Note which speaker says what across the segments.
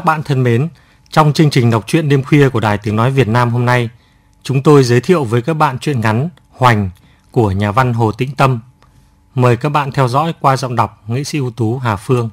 Speaker 1: các bạn thân mến, trong chương trình đọc truyện đêm khuya của Đài Tiếng Nói Việt Nam hôm nay, chúng tôi giới thiệu với các bạn truyện ngắn Hoành của nhà văn Hồ Tĩnh Tâm. Mời các bạn theo dõi qua giọng đọc nghệ sĩ ưu tú Hà Phương.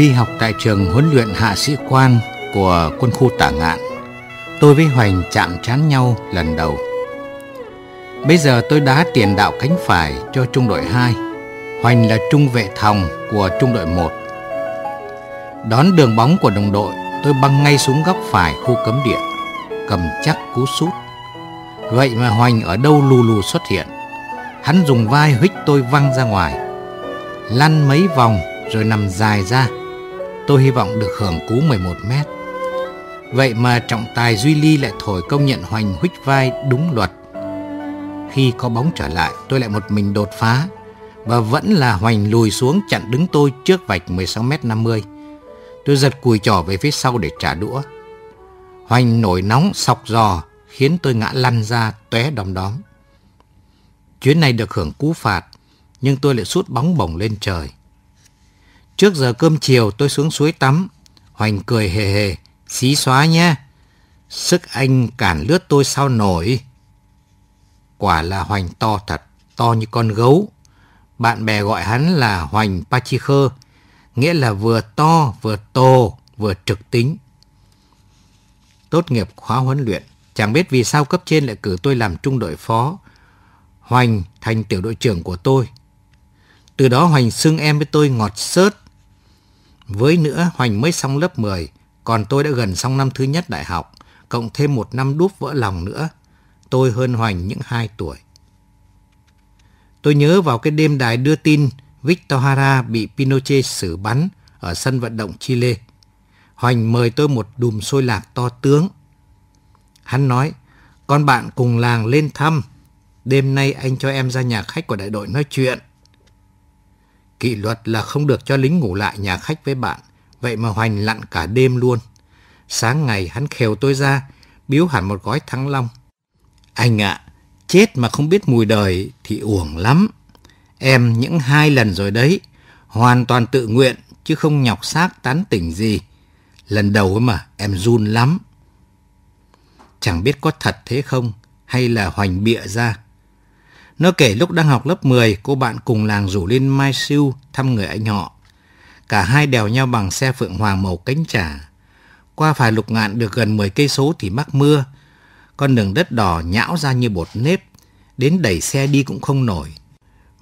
Speaker 2: Khi học tại trường huấn luyện hạ sĩ quan của quân khu tả ngạn, tôi với Hoành chạm trán nhau lần đầu. Bây giờ tôi đá tiền đạo cánh phải cho trung đội 2, Hoành là trung vệ thòng của trung đội 1. Đón đường bóng của đồng đội, tôi băng ngay xuống góc phải khu cấm địa, cầm chắc cú sút. Vậy mà Hoành ở đâu lù lù xuất hiện. Hắn dùng vai huých tôi văng ra ngoài. Lăn mấy vòng rồi nằm dài ra Tôi hy vọng được hưởng cú 11 mét. Vậy mà trọng tài Duy Ly lại thổi công nhận Hoành huých vai đúng luật. Khi có bóng trở lại, tôi lại một mình đột phá và vẫn là Hoành lùi xuống chặn đứng tôi trước vạch 16 mét 50. Tôi giật cùi trỏ về phía sau để trả đũa. Hoành nổi nóng sọc giò khiến tôi ngã lăn ra tóe đom đóm. Chuyến này được hưởng cú phạt, nhưng tôi lại sút bóng bổng lên trời. Trước giờ cơm chiều tôi xuống suối tắm. Hoành cười hề hề, xí xóa nhé. Sức anh cản lướt tôi sao nổi. Quả là Hoành to thật, to như con gấu. Bạn bè gọi hắn là Hoành Pachikhơ, nghĩa là vừa to, vừa to, vừa trực tính. Tốt nghiệp khóa huấn luyện, chẳng biết vì sao cấp trên lại cử tôi làm trung đội phó. Hoành thành tiểu đội trưởng của tôi. Từ đó Hoành xưng em với tôi ngọt sớt, với nữa, Hoành mới xong lớp 10, còn tôi đã gần xong năm thứ nhất đại học, cộng thêm một năm đúp vỡ lòng nữa. Tôi hơn Hoành những 2 tuổi. Tôi nhớ vào cái đêm đài đưa tin Victor Hara bị Pinochet xử bắn ở sân vận động Chile. Hoành mời tôi một đùm xôi lạc to tướng. Hắn nói, con bạn cùng làng lên thăm. Đêm nay anh cho em ra nhà khách của đại đội nói chuyện. Kỷ luật là không được cho lính ngủ lại nhà khách với bạn, vậy mà Hoành lặn cả đêm luôn. Sáng ngày hắn khều tôi ra, biếu hẳn một gói thăng long. Anh ạ, chết mà không biết mùi đời thì uổng lắm. Em những hai lần rồi đấy, hoàn toàn tự nguyện chứ không nhọc xác tán tỉnh gì. Lần đầu mà em run lắm. Chẳng biết có thật thế không hay là hoành bịa ra. Nó kể lúc đang học lớp 10, cô bạn cùng làng rủ lên Mai Siêu thăm người anh họ. Cả hai đèo nhau bằng xe phượng hoàng màu cánh trà. Qua phải lục ngạn được gần 10 cây số thì mắc mưa. Con đường đất đỏ nhão ra như bột nếp, đến đẩy xe đi cũng không nổi.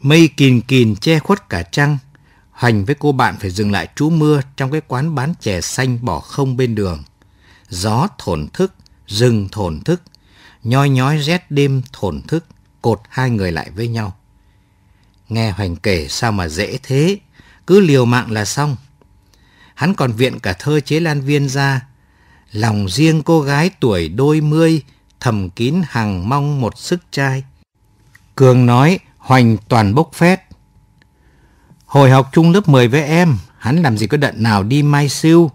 Speaker 2: Mây kìn kìn che khuất cả trăng. hành với cô bạn phải dừng lại trú mưa trong cái quán bán chè xanh bỏ không bên đường. Gió thổn thức, rừng thổn thức, nhoi nhói rét đêm thổn thức cột hai người lại với nhau. Nghe Hoành kể sao mà dễ thế, cứ liều mạng là xong. Hắn còn viện cả thơ chế Lan Viên ra, lòng riêng cô gái tuổi đôi mươi thầm kín hằng mong một sức trai. Cường nói Hoành toàn bốc phét. Hồi học chung lớp 10 với em, hắn làm gì có đợt nào đi mai siêu.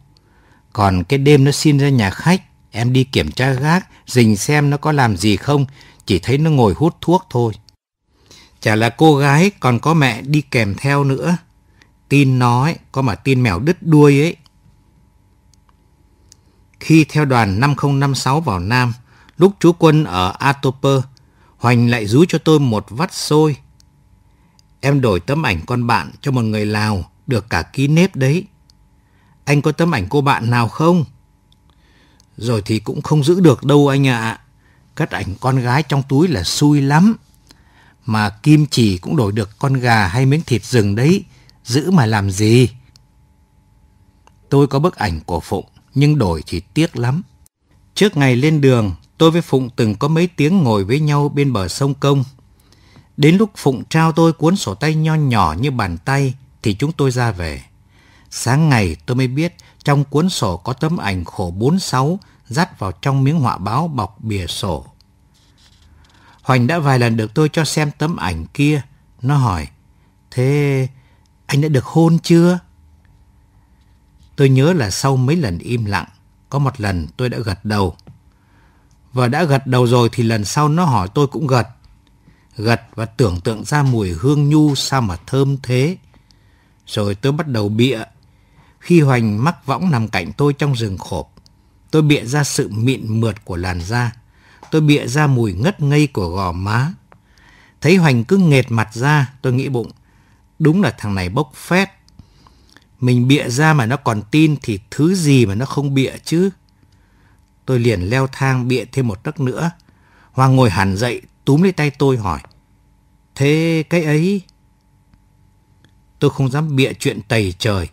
Speaker 2: Còn cái đêm nó xin ra nhà khách, em đi kiểm tra gác, dình xem nó có làm gì không, chỉ thấy nó ngồi hút thuốc thôi. Chả là cô gái còn có mẹ đi kèm theo nữa. Tin nói, có mà tin mèo đứt đuôi ấy. Khi theo đoàn 5056 vào Nam, lúc chú quân ở Atoper, Hoành lại rú cho tôi một vắt xôi. Em đổi tấm ảnh con bạn cho một người Lào, được cả ký nếp đấy. Anh có tấm ảnh cô bạn nào không? Rồi thì cũng không giữ được đâu anh ạ. À. Cất ảnh con gái trong túi là xui lắm. Mà Kim chỉ cũng đổi được con gà hay miếng thịt rừng đấy, giữ mà làm gì? Tôi có bức ảnh của Phụng, nhưng đổi thì tiếc lắm. Trước ngày lên đường, tôi với Phụng từng có mấy tiếng ngồi với nhau bên bờ sông Công. Đến lúc Phụng trao tôi cuốn sổ tay nho nhỏ như bàn tay thì chúng tôi ra về. Sáng ngày tôi mới biết trong cuốn sổ có tấm ảnh khổ 46 dắt vào trong miếng họa báo bọc bìa sổ. Hoành đã vài lần được tôi cho xem tấm ảnh kia. Nó hỏi, thế anh đã được hôn chưa? Tôi nhớ là sau mấy lần im lặng, có một lần tôi đã gật đầu. Và đã gật đầu rồi thì lần sau nó hỏi tôi cũng gật. Gật và tưởng tượng ra mùi hương nhu sao mà thơm thế. Rồi tôi bắt đầu bịa. Khi Hoành mắc võng nằm cạnh tôi trong rừng khộp, Tôi bịa ra sự mịn mượt của làn da. Tôi bịa ra mùi ngất ngây của gò má. Thấy Hoành cứ nghệt mặt ra, tôi nghĩ bụng. Đúng là thằng này bốc phét. Mình bịa ra mà nó còn tin thì thứ gì mà nó không bịa chứ. Tôi liền leo thang bịa thêm một tấc nữa. Hoàng ngồi hẳn dậy, túm lấy tay tôi hỏi. Thế cái ấy... Tôi không dám bịa chuyện tày trời,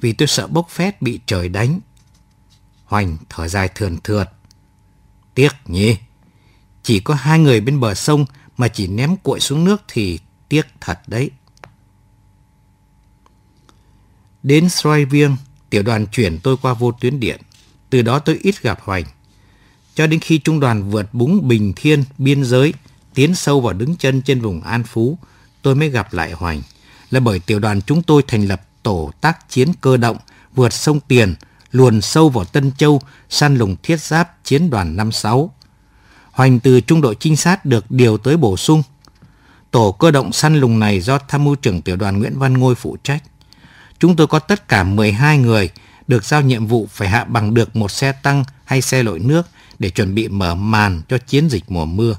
Speaker 2: vì tôi sợ bốc phét bị trời đánh. Hoành thở dài thườn thượt. Tiếc nhỉ? Chỉ có hai người bên bờ sông mà chỉ ném cuội xuống nước thì tiếc thật đấy. Đến Xoay Viêng, tiểu đoàn chuyển tôi qua vô tuyến điện. Từ đó tôi ít gặp Hoành. Cho đến khi trung đoàn vượt búng Bình Thiên, biên giới, tiến sâu vào đứng chân trên vùng An Phú, tôi mới gặp lại Hoành. Là bởi tiểu đoàn chúng tôi thành lập tổ tác chiến cơ động vượt sông Tiền, luồn sâu vào Tân Châu, săn lùng thiết giáp chiến đoàn 56. Hoành từ trung đội trinh sát được điều tới bổ sung. Tổ cơ động săn lùng này do tham mưu trưởng tiểu đoàn Nguyễn Văn Ngôi phụ trách. Chúng tôi có tất cả 12 người được giao nhiệm vụ phải hạ bằng được một xe tăng hay xe lội nước để chuẩn bị mở màn cho chiến dịch mùa mưa.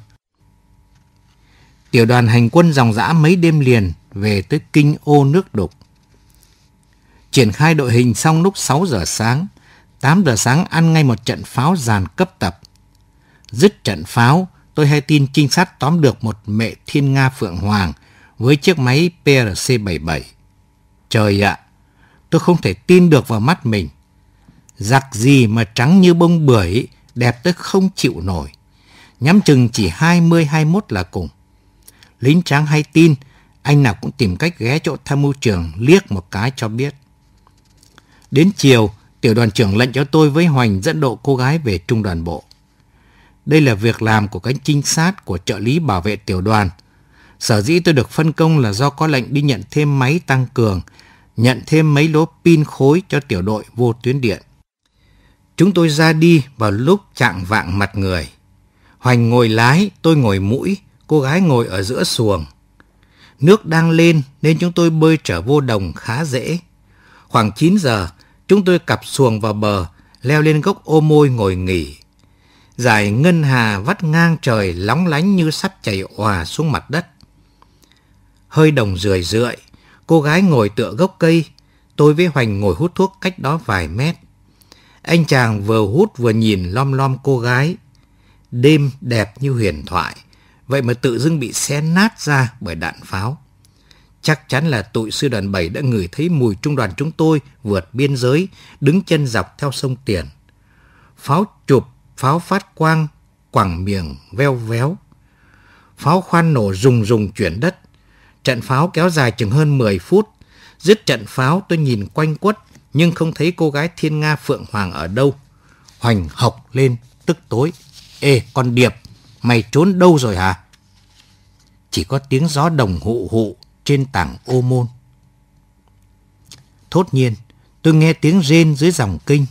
Speaker 2: Tiểu đoàn hành quân dòng dã mấy đêm liền về tới kinh ô nước đục. Triển khai đội hình xong lúc 6 giờ sáng, 8 giờ sáng ăn ngay một trận pháo dàn cấp tập. Dứt trận pháo, tôi hay tin trinh sát tóm được một mẹ thiên Nga Phượng Hoàng với chiếc máy PRC-77. Trời ạ! Tôi không thể tin được vào mắt mình. Giặc gì mà trắng như bông bưởi, đẹp tới không chịu nổi. Nhắm chừng chỉ 20-21 là cùng. Lính tráng hay tin, anh nào cũng tìm cách ghé chỗ tham mưu trưởng liếc một cái cho biết. Đến chiều, tiểu đoàn trưởng lệnh cho tôi với Hoành dẫn độ cô gái về trung đoàn bộ. Đây là việc làm của cánh trinh sát của trợ lý bảo vệ tiểu đoàn. Sở dĩ tôi được phân công là do có lệnh đi nhận thêm máy tăng cường, nhận thêm mấy lỗ pin khối cho tiểu đội vô tuyến điện. Chúng tôi ra đi vào lúc chạng vạng mặt người. Hoành ngồi lái, tôi ngồi mũi, cô gái ngồi ở giữa xuồng. Nước đang lên nên chúng tôi bơi trở vô đồng khá dễ. Khoảng 9 giờ, Chúng tôi cặp xuồng vào bờ, leo lên gốc ô môi ngồi nghỉ. Dải ngân hà vắt ngang trời lóng lánh như sắp chảy hòa xuống mặt đất. Hơi đồng rười rượi, cô gái ngồi tựa gốc cây, tôi với Hoành ngồi hút thuốc cách đó vài mét. Anh chàng vừa hút vừa nhìn lom lom cô gái. Đêm đẹp như huyền thoại, vậy mà tự dưng bị xé nát ra bởi đạn pháo. Chắc chắn là tụi sư đoàn 7 đã ngửi thấy mùi trung đoàn chúng tôi vượt biên giới, đứng chân dọc theo sông Tiền. Pháo chụp, pháo phát quang, quẳng miệng veo véo. Pháo khoan nổ rùng rùng chuyển đất. Trận pháo kéo dài chừng hơn 10 phút. Dứt trận pháo tôi nhìn quanh quất nhưng không thấy cô gái Thiên Nga Phượng Hoàng ở đâu. Hoành học lên, tức tối. Ê, con Điệp, mày trốn đâu rồi hả? Chỉ có tiếng gió đồng hụ hụ trên tảng ô môn. Thốt nhiên, tôi nghe tiếng rên dưới dòng kinh.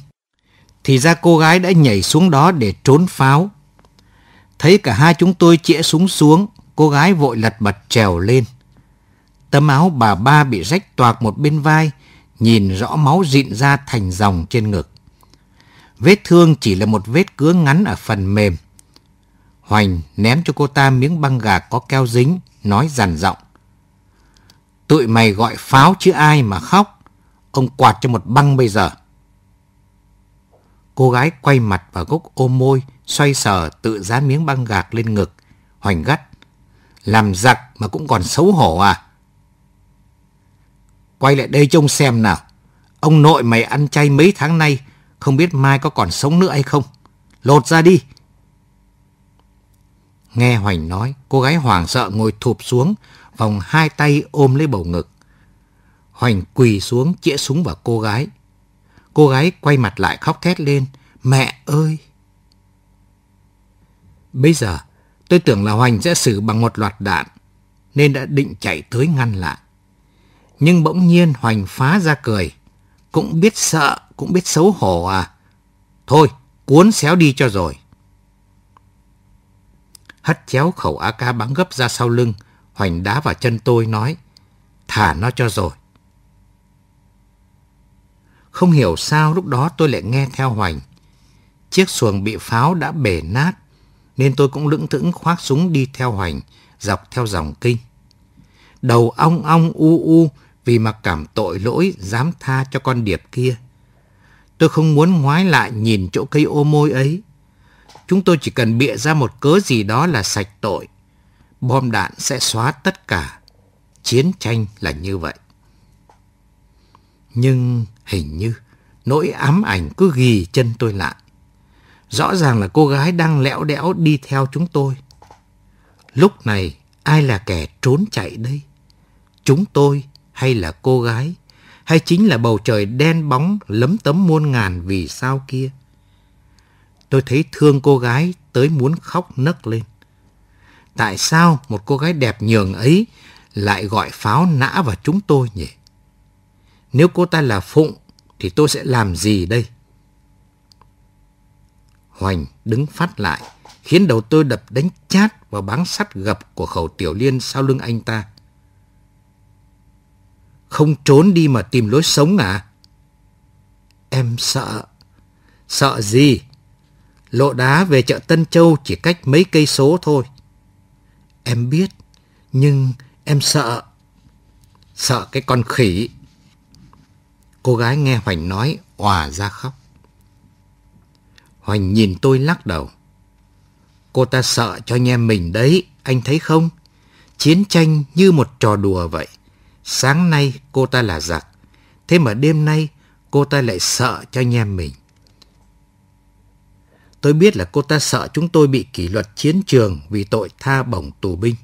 Speaker 2: Thì ra cô gái đã nhảy xuống đó để trốn pháo. Thấy cả hai chúng tôi chĩa súng xuống, cô gái vội lật bật trèo lên. Tấm áo bà ba bị rách toạc một bên vai, nhìn rõ máu rịn ra thành dòng trên ngực. Vết thương chỉ là một vết cứa ngắn ở phần mềm. Hoành ném cho cô ta miếng băng gà có keo dính, nói dằn giọng. Tụi mày gọi pháo chứ ai mà khóc. Ông quạt cho một băng bây giờ. Cô gái quay mặt vào gốc ôm môi, xoay sở tự dán miếng băng gạc lên ngực, hoành gắt. Làm giặc mà cũng còn xấu hổ à? Quay lại đây trông xem nào. Ông nội mày ăn chay mấy tháng nay, không biết mai có còn sống nữa hay không. Lột ra đi. Nghe Hoành nói, cô gái hoảng sợ ngồi thụp xuống, Phong hai tay ôm lấy bầu ngực. Hoành quỳ xuống chĩa súng vào cô gái. Cô gái quay mặt lại khóc thét lên. Mẹ ơi! Bây giờ tôi tưởng là Hoành sẽ xử bằng một loạt đạn nên đã định chạy tới ngăn lại. Nhưng bỗng nhiên Hoành phá ra cười. Cũng biết sợ, cũng biết xấu hổ à. Thôi, cuốn xéo đi cho rồi. Hất chéo khẩu AK bắn gấp ra sau lưng, Hoành đá vào chân tôi nói, thả nó cho rồi. Không hiểu sao lúc đó tôi lại nghe theo Hoành. Chiếc xuồng bị pháo đã bể nát, nên tôi cũng lững thững khoác súng đi theo Hoành, dọc theo dòng kinh. Đầu ong ong u u vì mặc cảm tội lỗi dám tha cho con điệp kia. Tôi không muốn ngoái lại nhìn chỗ cây ô môi ấy. Chúng tôi chỉ cần bịa ra một cớ gì đó là sạch tội bom đạn sẽ xóa tất cả. Chiến tranh là như vậy. Nhưng hình như nỗi ám ảnh cứ ghi chân tôi lại. Rõ ràng là cô gái đang lẽo đẽo đi theo chúng tôi. Lúc này ai là kẻ trốn chạy đây? Chúng tôi hay là cô gái? Hay chính là bầu trời đen bóng lấm tấm muôn ngàn vì sao kia? Tôi thấy thương cô gái tới muốn khóc nấc lên tại sao một cô gái đẹp nhường ấy lại gọi pháo nã vào chúng tôi nhỉ? Nếu cô ta là Phụng thì tôi sẽ làm gì đây? Hoành đứng phát lại, khiến đầu tôi đập đánh chát vào báng sắt gập của khẩu tiểu liên sau lưng anh ta. Không trốn đi mà tìm lối sống à? Em sợ. Sợ gì? Lộ đá về chợ Tân Châu chỉ cách mấy cây số thôi. Em biết, nhưng em sợ. Sợ cái con khỉ. Cô gái nghe Hoành nói, òa ra khóc. Hoành nhìn tôi lắc đầu. Cô ta sợ cho nhem mình đấy, anh thấy không? Chiến tranh như một trò đùa vậy. Sáng nay cô ta là giặc, thế mà đêm nay cô ta lại sợ cho nhem mình. Tôi biết là cô ta sợ chúng tôi bị kỷ luật chiến trường vì tội tha bổng tù binh.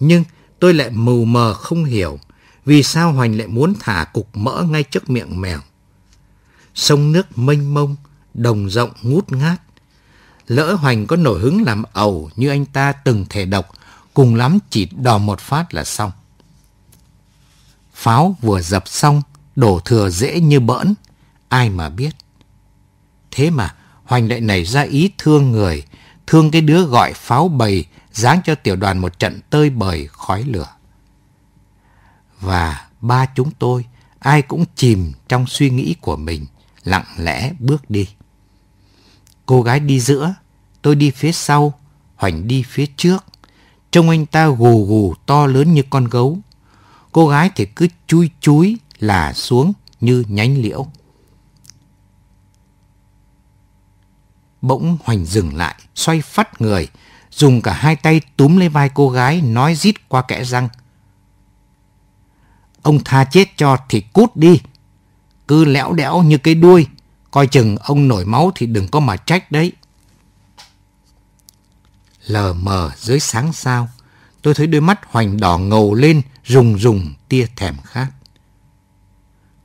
Speaker 2: Nhưng tôi lại mù mờ không hiểu vì sao Hoành lại muốn thả cục mỡ ngay trước miệng mèo. Sông nước mênh mông, đồng rộng ngút ngát. Lỡ Hoành có nổi hứng làm ẩu như anh ta từng thể độc, cùng lắm chỉ đò một phát là xong. Pháo vừa dập xong, đổ thừa dễ như bỡn, ai mà biết. Thế mà, Hoành lại nảy ra ý thương người, thương cái đứa gọi pháo bầy, giáng cho tiểu đoàn một trận tơi bời khói lửa. Và ba chúng tôi, ai cũng chìm trong suy nghĩ của mình, lặng lẽ bước đi. Cô gái đi giữa, tôi đi phía sau, Hoành đi phía trước. Trông anh ta gù gù to lớn như con gấu. Cô gái thì cứ chui chúi là xuống như nhánh liễu. bỗng Hoành dừng lại, xoay phát người, dùng cả hai tay túm lấy vai cô gái nói rít qua kẽ răng. Ông tha chết cho thì cút đi, cứ lẽo đẽo như cái đuôi, coi chừng ông nổi máu thì đừng có mà trách đấy. Lờ mờ dưới sáng sao, tôi thấy đôi mắt Hoành đỏ ngầu lên rùng rùng tia thèm khát.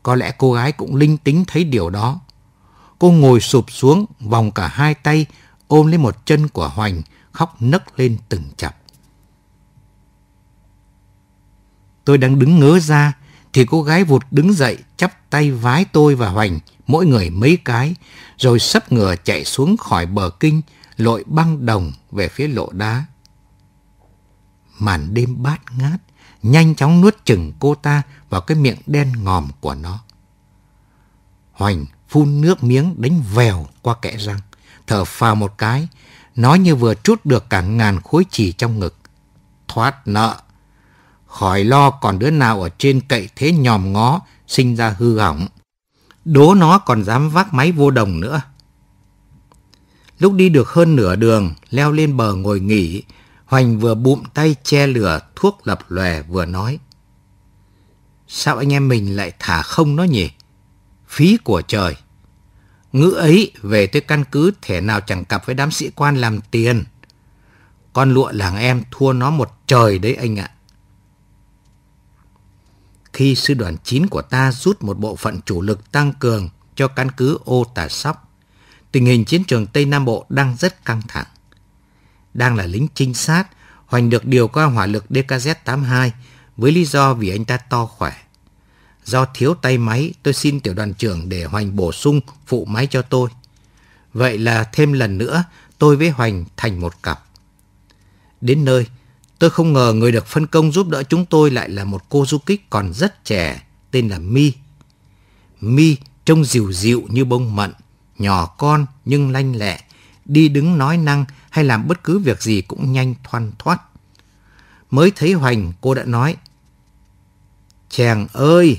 Speaker 2: Có lẽ cô gái cũng linh tính thấy điều đó Cô ngồi sụp xuống, vòng cả hai tay, ôm lấy một chân của Hoành, khóc nấc lên từng chập. Tôi đang đứng ngớ ra, thì cô gái vụt đứng dậy, chắp tay vái tôi và Hoành, mỗi người mấy cái, rồi sấp ngửa chạy xuống khỏi bờ kinh, lội băng đồng về phía lộ đá. Màn đêm bát ngát, nhanh chóng nuốt chừng cô ta vào cái miệng đen ngòm của nó. Hoành phun nước miếng đánh vèo qua kẽ răng, thở phào một cái, nói như vừa trút được cả ngàn khối chỉ trong ngực. Thoát nợ! Khỏi lo còn đứa nào ở trên cậy thế nhòm ngó, sinh ra hư hỏng. Đố nó còn dám vác máy vô đồng nữa. Lúc đi được hơn nửa đường, leo lên bờ ngồi nghỉ, Hoành vừa bụm tay che lửa thuốc lập lòe vừa nói. Sao anh em mình lại thả không nó nhỉ? phí của trời. Ngữ ấy về tới căn cứ thể nào chẳng cặp với đám sĩ quan làm tiền. Con lụa làng em thua nó một trời đấy anh ạ. Khi sư đoàn 9 của ta rút một bộ phận chủ lực tăng cường cho căn cứ ô tà sóc, tình hình chiến trường Tây Nam Bộ đang rất căng thẳng. Đang là lính trinh sát, Hoành được điều qua hỏa lực DKZ-82 với lý do vì anh ta to khỏe. Do thiếu tay máy, tôi xin tiểu đoàn trưởng để Hoành bổ sung phụ máy cho tôi. Vậy là thêm lần nữa, tôi với Hoành thành một cặp. Đến nơi, tôi không ngờ người được phân công giúp đỡ chúng tôi lại là một cô du kích còn rất trẻ, tên là Mi. Mi trông dịu dịu như bông mận, nhỏ con nhưng lanh lẹ, đi đứng nói năng hay làm bất cứ việc gì cũng nhanh thoăn thoát. Mới thấy Hoành, cô đã nói, Chàng ơi,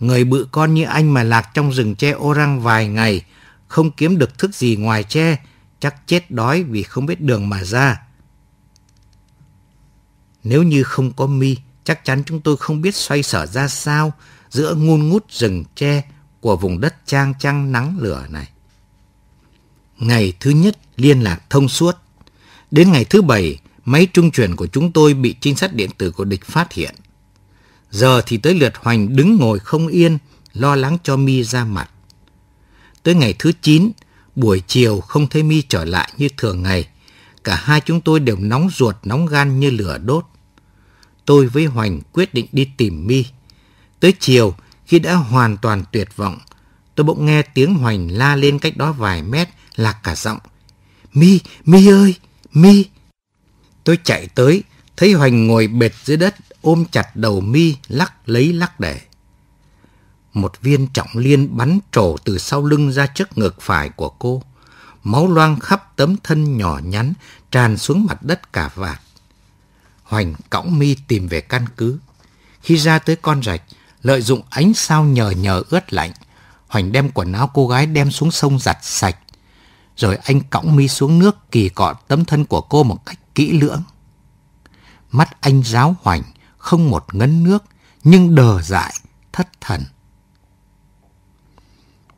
Speaker 2: Người bự con như anh mà lạc trong rừng tre ô răng vài ngày, không kiếm được thức gì ngoài tre, chắc chết đói vì không biết đường mà ra. Nếu như không có mi, chắc chắn chúng tôi không biết xoay sở ra sao giữa ngun ngút rừng tre của vùng đất trang trăng nắng lửa này. Ngày thứ nhất liên lạc thông suốt. Đến ngày thứ bảy, máy trung chuyển của chúng tôi bị trinh sát điện tử của địch phát hiện. Giờ thì tới lượt Hoành đứng ngồi không yên, lo lắng cho Mi ra mặt. Tới ngày thứ 9, buổi chiều không thấy Mi trở lại như thường ngày. Cả hai chúng tôi đều nóng ruột, nóng gan như lửa đốt. Tôi với Hoành quyết định đi tìm Mi. Tới chiều, khi đã hoàn toàn tuyệt vọng, tôi bỗng nghe tiếng Hoành la lên cách đó vài mét, lạc cả giọng. Mi, Mi ơi, Mi! Tôi chạy tới, thấy Hoành ngồi bệt dưới đất, ôm chặt đầu mi lắc lấy lắc để. Một viên trọng liên bắn trổ từ sau lưng ra trước ngực phải của cô. Máu loang khắp tấm thân nhỏ nhắn tràn xuống mặt đất cả vạt. Hoành cõng mi tìm về căn cứ. Khi ra tới con rạch, lợi dụng ánh sao nhờ nhờ ướt lạnh, Hoành đem quần áo cô gái đem xuống sông giặt sạch. Rồi anh cõng mi xuống nước kỳ cọ tấm thân của cô một cách kỹ lưỡng. Mắt anh giáo hoành, không một ngấn nước, nhưng đờ dại, thất thần.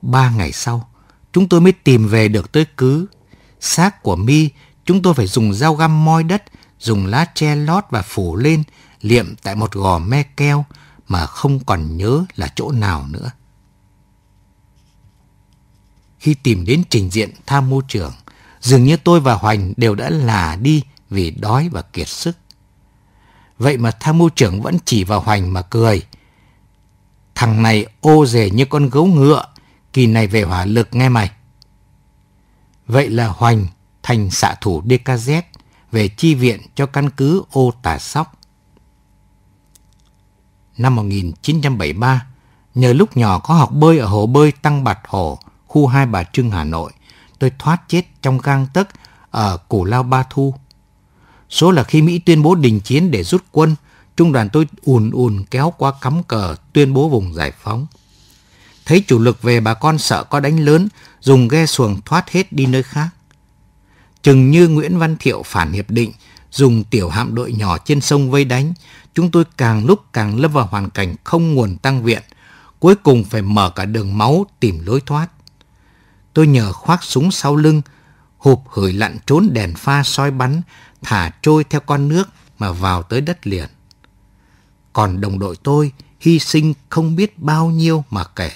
Speaker 2: Ba ngày sau, chúng tôi mới tìm về được tới cứ. Xác của Mi chúng tôi phải dùng dao găm moi đất, dùng lá tre lót và phủ lên, liệm tại một gò me keo mà không còn nhớ là chỗ nào nữa. Khi tìm đến trình diện tham mưu trưởng, dường như tôi và Hoành đều đã lả đi vì đói và kiệt sức. Vậy mà tham mưu trưởng vẫn chỉ vào Hoành mà cười. Thằng này ô rể như con gấu ngựa, kỳ này về hỏa lực nghe mày. Vậy là Hoành thành xạ thủ DKZ về chi viện cho căn cứ ô tà sóc. Năm 1973, nhờ lúc nhỏ có học bơi ở hồ bơi Tăng bạch Hồ, khu Hai Bà Trưng, Hà Nội, tôi thoát chết trong gang tấc ở Củ Lao Ba Thu. Số là khi Mỹ tuyên bố đình chiến để rút quân, trung đoàn tôi ùn ùn kéo qua cắm cờ tuyên bố vùng giải phóng. Thấy chủ lực về bà con sợ có đánh lớn, dùng ghe xuồng thoát hết đi nơi khác. Chừng như Nguyễn Văn Thiệu phản hiệp định, dùng tiểu hạm đội nhỏ trên sông vây đánh, chúng tôi càng lúc càng lâm vào hoàn cảnh không nguồn tăng viện, cuối cùng phải mở cả đường máu tìm lối thoát. Tôi nhờ khoác súng sau lưng, hụp hửi lặn trốn đèn pha soi bắn, thả trôi theo con nước mà vào tới đất liền. Còn đồng đội tôi hy sinh không biết bao nhiêu mà kể.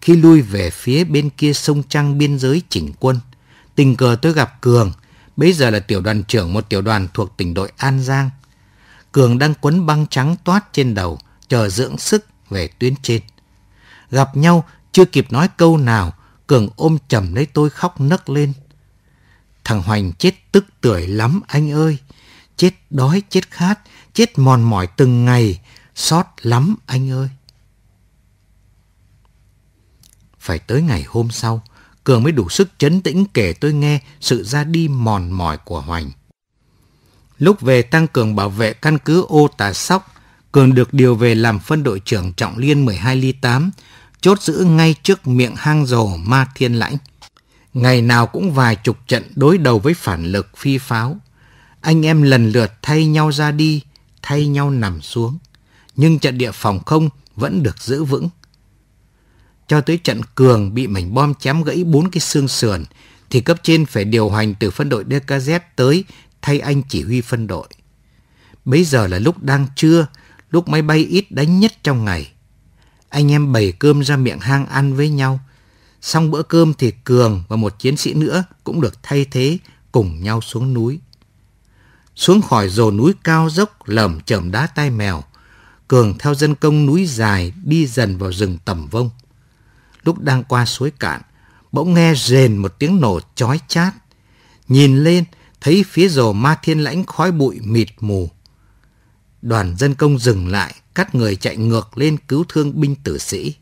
Speaker 2: Khi lui về phía bên kia sông Trăng biên giới chỉnh quân, tình cờ tôi gặp Cường, bây giờ là tiểu đoàn trưởng một tiểu đoàn thuộc tỉnh đội An Giang. Cường đang quấn băng trắng toát trên đầu, chờ dưỡng sức về tuyến trên. Gặp nhau, chưa kịp nói câu nào, Cường ôm chầm lấy tôi khóc nấc lên. Thằng Hoành chết tức tưởi lắm anh ơi. Chết đói, chết khát, chết mòn mỏi từng ngày. Xót lắm anh ơi. Phải tới ngày hôm sau, Cường mới đủ sức chấn tĩnh kể tôi nghe sự ra đi mòn mỏi của Hoành. Lúc về tăng cường bảo vệ căn cứ ô tà sóc, Cường được điều về làm phân đội trưởng trọng liên 12 ly 8, chốt giữ ngay trước miệng hang rồ ma thiên lãnh. Ngày nào cũng vài chục trận đối đầu với phản lực phi pháo. Anh em lần lượt thay nhau ra đi, thay nhau nằm xuống. Nhưng trận địa phòng không vẫn được giữ vững. Cho tới trận Cường bị mảnh bom chém gãy bốn cái xương sườn thì cấp trên phải điều hành từ phân đội DKZ tới thay anh chỉ huy phân đội. Bây giờ là lúc đang trưa, lúc máy bay ít đánh nhất trong ngày. Anh em bày cơm ra miệng hang ăn với nhau, Xong bữa cơm thì Cường và một chiến sĩ nữa cũng được thay thế cùng nhau xuống núi. Xuống khỏi rồ núi cao dốc lầm chởm đá tai mèo, Cường theo dân công núi dài đi dần vào rừng tầm vông. Lúc đang qua suối cạn, bỗng nghe rền một tiếng nổ chói chát. Nhìn lên, thấy phía rồ ma thiên lãnh khói bụi mịt mù. Đoàn dân công dừng lại, cắt người chạy ngược lên cứu thương binh tử sĩ.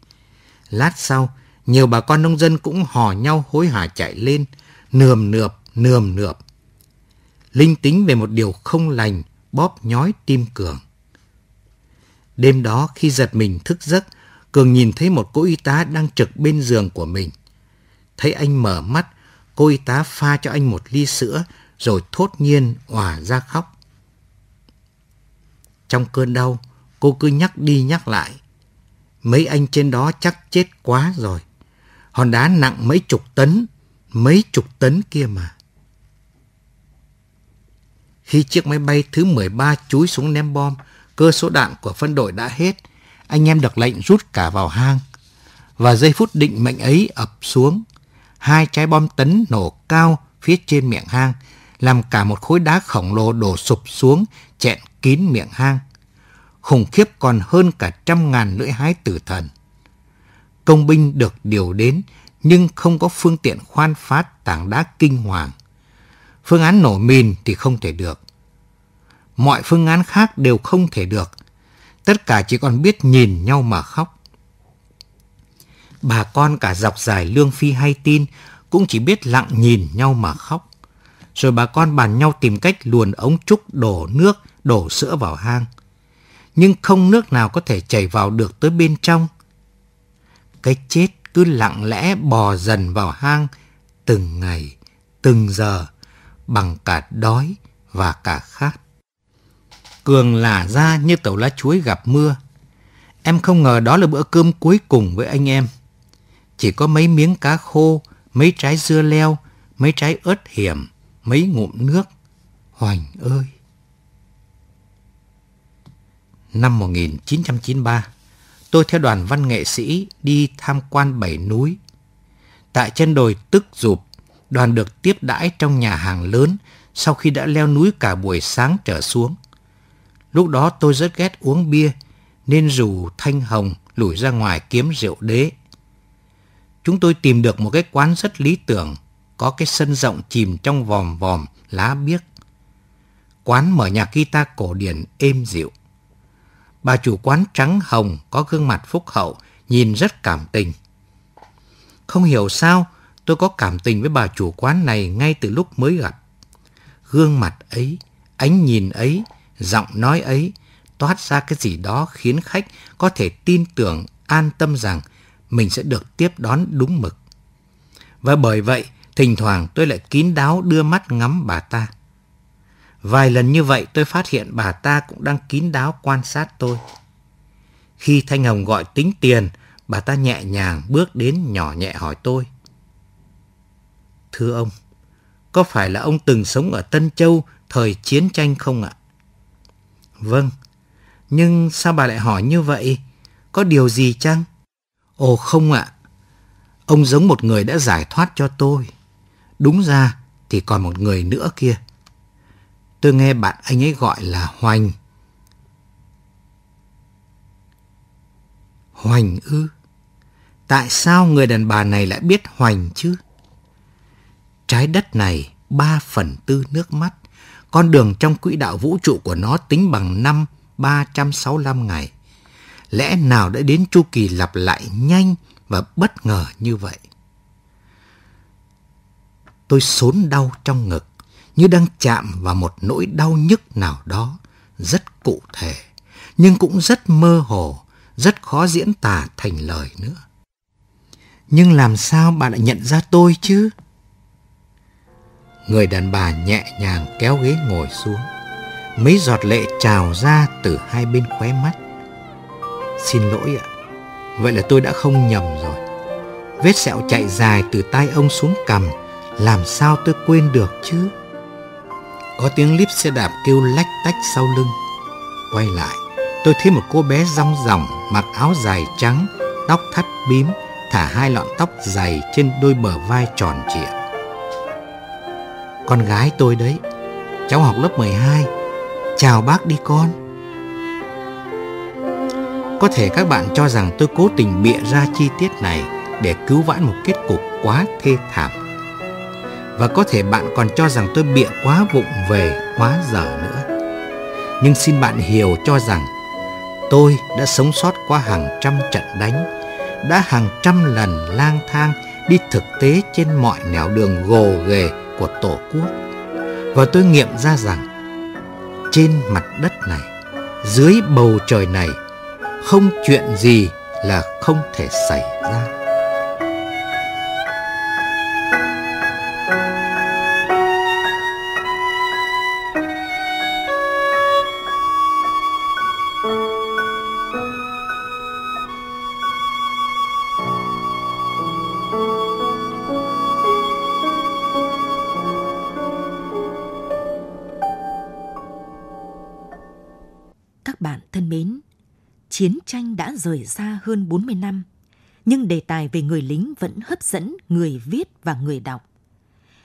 Speaker 2: Lát sau, nhiều bà con nông dân cũng hò nhau hối hả chạy lên, nườm nượp, nườm nượp. Linh tính về một điều không lành, bóp nhói tim Cường. Đêm đó khi giật mình thức giấc, Cường nhìn thấy một cô y tá đang trực bên giường của mình. Thấy anh mở mắt, cô y tá pha cho anh một ly sữa rồi thốt nhiên òa ra khóc. Trong cơn đau, cô cứ nhắc đi nhắc lại. Mấy anh trên đó chắc chết quá rồi hòn đá nặng mấy chục tấn, mấy chục tấn kia mà. Khi chiếc máy bay thứ 13 chúi xuống ném bom, cơ số đạn của phân đội đã hết, anh em được lệnh rút cả vào hang. Và giây phút định mệnh ấy ập xuống, hai trái bom tấn nổ cao phía trên miệng hang, làm cả một khối đá khổng lồ đổ sụp xuống, chẹn kín miệng hang. Khủng khiếp còn hơn cả trăm ngàn lưỡi hái tử thần công binh được điều đến nhưng không có phương tiện khoan phá tảng đá kinh hoàng. Phương án nổ mìn thì không thể được. Mọi phương án khác đều không thể được. Tất cả chỉ còn biết nhìn nhau mà khóc. Bà con cả dọc dài Lương Phi hay tin cũng chỉ biết lặng nhìn nhau mà khóc. Rồi bà con bàn nhau tìm cách luồn ống trúc đổ nước, đổ sữa vào hang. Nhưng không nước nào có thể chảy vào được tới bên trong – cái chết cứ lặng lẽ bò dần vào hang từng ngày, từng giờ bằng cả đói và cả khát. Cường lả ra như tàu lá chuối gặp mưa. Em không ngờ đó là bữa cơm cuối cùng với anh em. Chỉ có mấy miếng cá khô, mấy trái dưa leo, mấy trái ớt hiểm, mấy ngụm nước. Hoành ơi! Năm 1993 tôi theo đoàn văn nghệ sĩ đi tham quan bảy núi. Tại chân đồi Tức Dục, đoàn được tiếp đãi trong nhà hàng lớn sau khi đã leo núi cả buổi sáng trở xuống. Lúc đó tôi rất ghét uống bia, nên rủ Thanh Hồng lủi ra ngoài kiếm rượu đế. Chúng tôi tìm được một cái quán rất lý tưởng, có cái sân rộng chìm trong vòm vòm lá biếc. Quán mở nhạc guitar cổ điển êm dịu. Bà chủ quán trắng hồng có gương mặt phúc hậu, nhìn rất cảm tình. Không hiểu sao, tôi có cảm tình với bà chủ quán này ngay từ lúc mới gặp. Gương mặt ấy, ánh nhìn ấy, giọng nói ấy toát ra cái gì đó khiến khách có thể tin tưởng, an tâm rằng mình sẽ được tiếp đón đúng mực. Và bởi vậy, thỉnh thoảng tôi lại kín đáo đưa mắt ngắm bà ta. Vài lần như vậy tôi phát hiện bà ta cũng đang kín đáo quan sát tôi. Khi Thanh Hồng gọi tính tiền, bà ta nhẹ nhàng bước đến nhỏ nhẹ hỏi tôi. Thưa ông, có phải là ông từng sống ở Tân Châu thời chiến tranh không ạ? Vâng, nhưng sao bà lại hỏi như vậy? Có điều gì chăng? Ồ không ạ, ông giống một người đã giải thoát cho tôi. Đúng ra thì còn một người nữa kia. Tôi nghe bạn anh ấy gọi là Hoành. Hoành ư? Tại sao người đàn bà này lại biết Hoành chứ? Trái đất này ba phần tư nước mắt. Con đường trong quỹ đạo vũ trụ của nó tính bằng năm 365 ngày. Lẽ nào đã đến chu kỳ lặp lại nhanh và bất ngờ như vậy? Tôi sốn đau trong ngực như đang chạm vào một nỗi đau nhức nào đó rất cụ thể nhưng cũng rất mơ hồ, rất khó diễn tả thành lời nữa. Nhưng làm sao bà lại nhận ra tôi chứ? Người đàn bà nhẹ nhàng kéo ghế ngồi xuống. Mấy giọt lệ trào ra từ hai bên khóe mắt. Xin lỗi ạ. Vậy là tôi đã không nhầm rồi. Vết sẹo chạy dài từ tai ông xuống cằm, làm sao tôi quên được chứ? Có tiếng líp xe đạp kêu lách tách sau lưng. Quay lại, tôi thấy một cô bé rong ròng, mặc áo dài trắng, tóc thắt bím, thả hai lọn tóc dày trên đôi bờ vai tròn trịa. Con gái tôi đấy, cháu học lớp 12. Chào bác đi con. Có thể các bạn cho rằng tôi cố tình bịa ra chi tiết này để cứu vãn một kết cục quá thê thảm và có thể bạn còn cho rằng tôi bịa quá vụng về, quá dở nữa. Nhưng xin bạn hiểu cho rằng tôi đã sống sót qua hàng trăm trận đánh, đã hàng trăm lần lang thang đi thực tế trên mọi nẻo đường gồ ghề của Tổ quốc. Và tôi nghiệm ra rằng trên mặt đất này, dưới bầu trời này, không chuyện gì là không thể xảy ra.
Speaker 3: chiến tranh đã rời xa hơn 40 năm, nhưng đề tài về người lính vẫn hấp dẫn người viết và người đọc.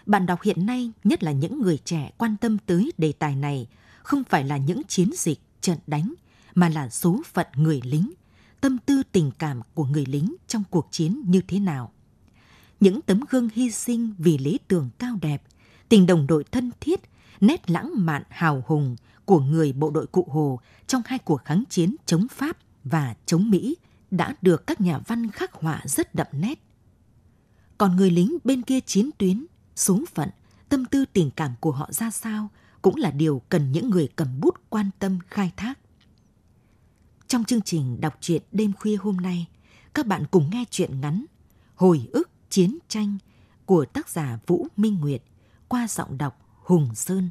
Speaker 3: Bạn đọc hiện nay, nhất là những người trẻ quan tâm tới đề tài này, không phải là những chiến dịch, trận đánh, mà là số phận người lính, tâm tư tình cảm của người lính trong cuộc chiến như thế nào. Những tấm gương hy sinh vì lý tưởng cao đẹp, tình đồng đội thân thiết, nét lãng mạn hào hùng – của người bộ đội cụ Hồ trong hai cuộc kháng chiến chống Pháp và chống Mỹ đã được các nhà văn khắc họa rất đậm nét. Còn người lính bên kia chiến tuyến, số phận, tâm tư tình cảm của họ ra sao cũng là điều cần những người cầm bút quan tâm khai thác. Trong chương trình đọc truyện đêm khuya hôm nay, các bạn cùng nghe truyện ngắn Hồi ức chiến tranh của tác giả Vũ Minh Nguyệt qua giọng đọc Hùng Sơn.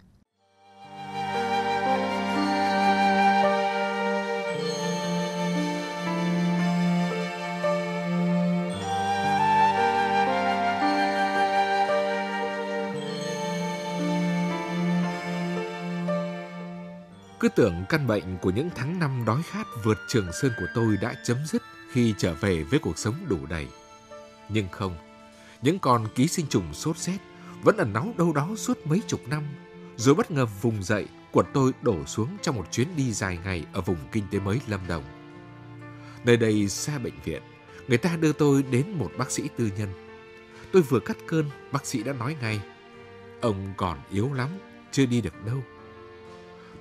Speaker 4: Cứ tưởng căn bệnh của những tháng năm đói khát vượt trường sơn của tôi đã chấm dứt khi trở về với cuộc sống đủ đầy. Nhưng không, những con ký sinh trùng sốt rét vẫn ẩn náu đâu đó suốt mấy chục năm, rồi bất ngờ vùng dậy của tôi đổ xuống trong một chuyến đi dài ngày ở vùng kinh tế mới Lâm Đồng. Nơi đây xa bệnh viện, người ta đưa tôi đến một bác sĩ tư nhân. Tôi vừa cắt cơn, bác sĩ đã nói ngay, ông còn yếu lắm, chưa đi được đâu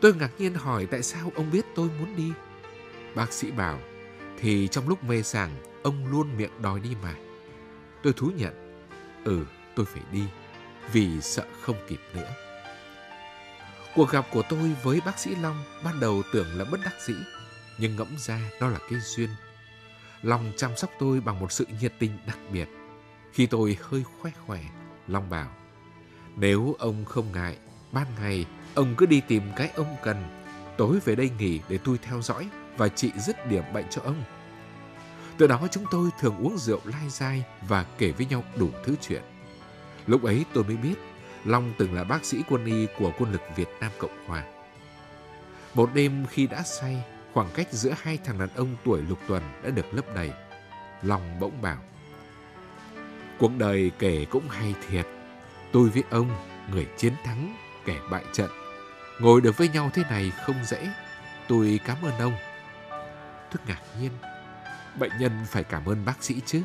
Speaker 4: Tôi ngạc nhiên hỏi tại sao ông biết tôi muốn đi. Bác sĩ bảo, thì trong lúc mê sảng, ông luôn miệng đòi đi mà. Tôi thú nhận, ừ, tôi phải đi, vì sợ không kịp nữa. Cuộc gặp của tôi với bác sĩ Long ban đầu tưởng là bất đắc dĩ, nhưng ngẫm ra đó là cái duyên. Long chăm sóc tôi bằng một sự nhiệt tình đặc biệt. Khi tôi hơi khoe khỏe, Long bảo, nếu ông không ngại, ban ngày Ông cứ đi tìm cái ông cần, tối về đây nghỉ để tôi theo dõi và trị dứt điểm bệnh cho ông. Từ đó chúng tôi thường uống rượu lai dai và kể với nhau đủ thứ chuyện. Lúc ấy tôi mới biết Long từng là bác sĩ quân y của quân lực Việt Nam Cộng Hòa. Một đêm khi đã say, khoảng cách giữa hai thằng đàn ông tuổi lục tuần đã được lấp đầy. Long bỗng bảo, Cuộc đời kể cũng hay thiệt, tôi với ông, người chiến thắng, kẻ bại trận, Ngồi được với nhau thế này không dễ. Tôi cảm ơn ông. Thức ngạc nhiên. Bệnh nhân phải cảm ơn bác sĩ chứ.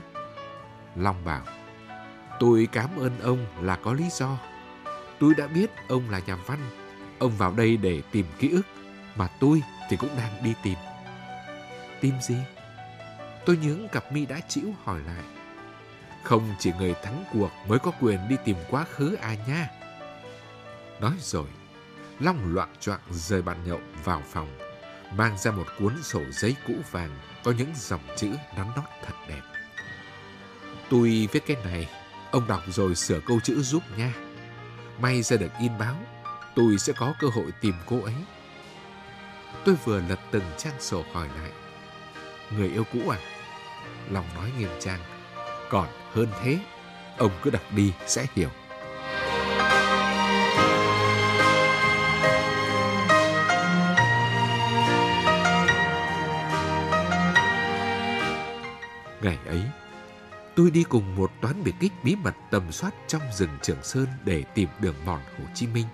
Speaker 4: Long bảo. Tôi cảm ơn ông là có lý do. Tôi đã biết ông là nhà văn. Ông vào đây để tìm ký ức. Mà tôi thì cũng đang đi tìm. Tìm gì? Tôi nhướng cặp mi đã chịu hỏi lại. Không chỉ người thắng cuộc mới có quyền đi tìm quá khứ à nha. Nói rồi, Long loạn choạng rời bàn nhậu vào phòng, mang ra một cuốn sổ giấy cũ vàng có những dòng chữ nắn nót thật đẹp. Tôi viết cái này, ông đọc rồi sửa câu chữ giúp nha. May ra được in báo, tôi sẽ có cơ hội tìm cô ấy. Tôi vừa lật từng trang sổ hỏi lại. Người yêu cũ à? Lòng nói nghiêm trang. Còn hơn thế, ông cứ đọc đi sẽ hiểu. Ngày ấy, tôi đi cùng một toán biệt kích bí mật tầm soát trong rừng Trường Sơn để tìm đường mòn Hồ Chí Minh.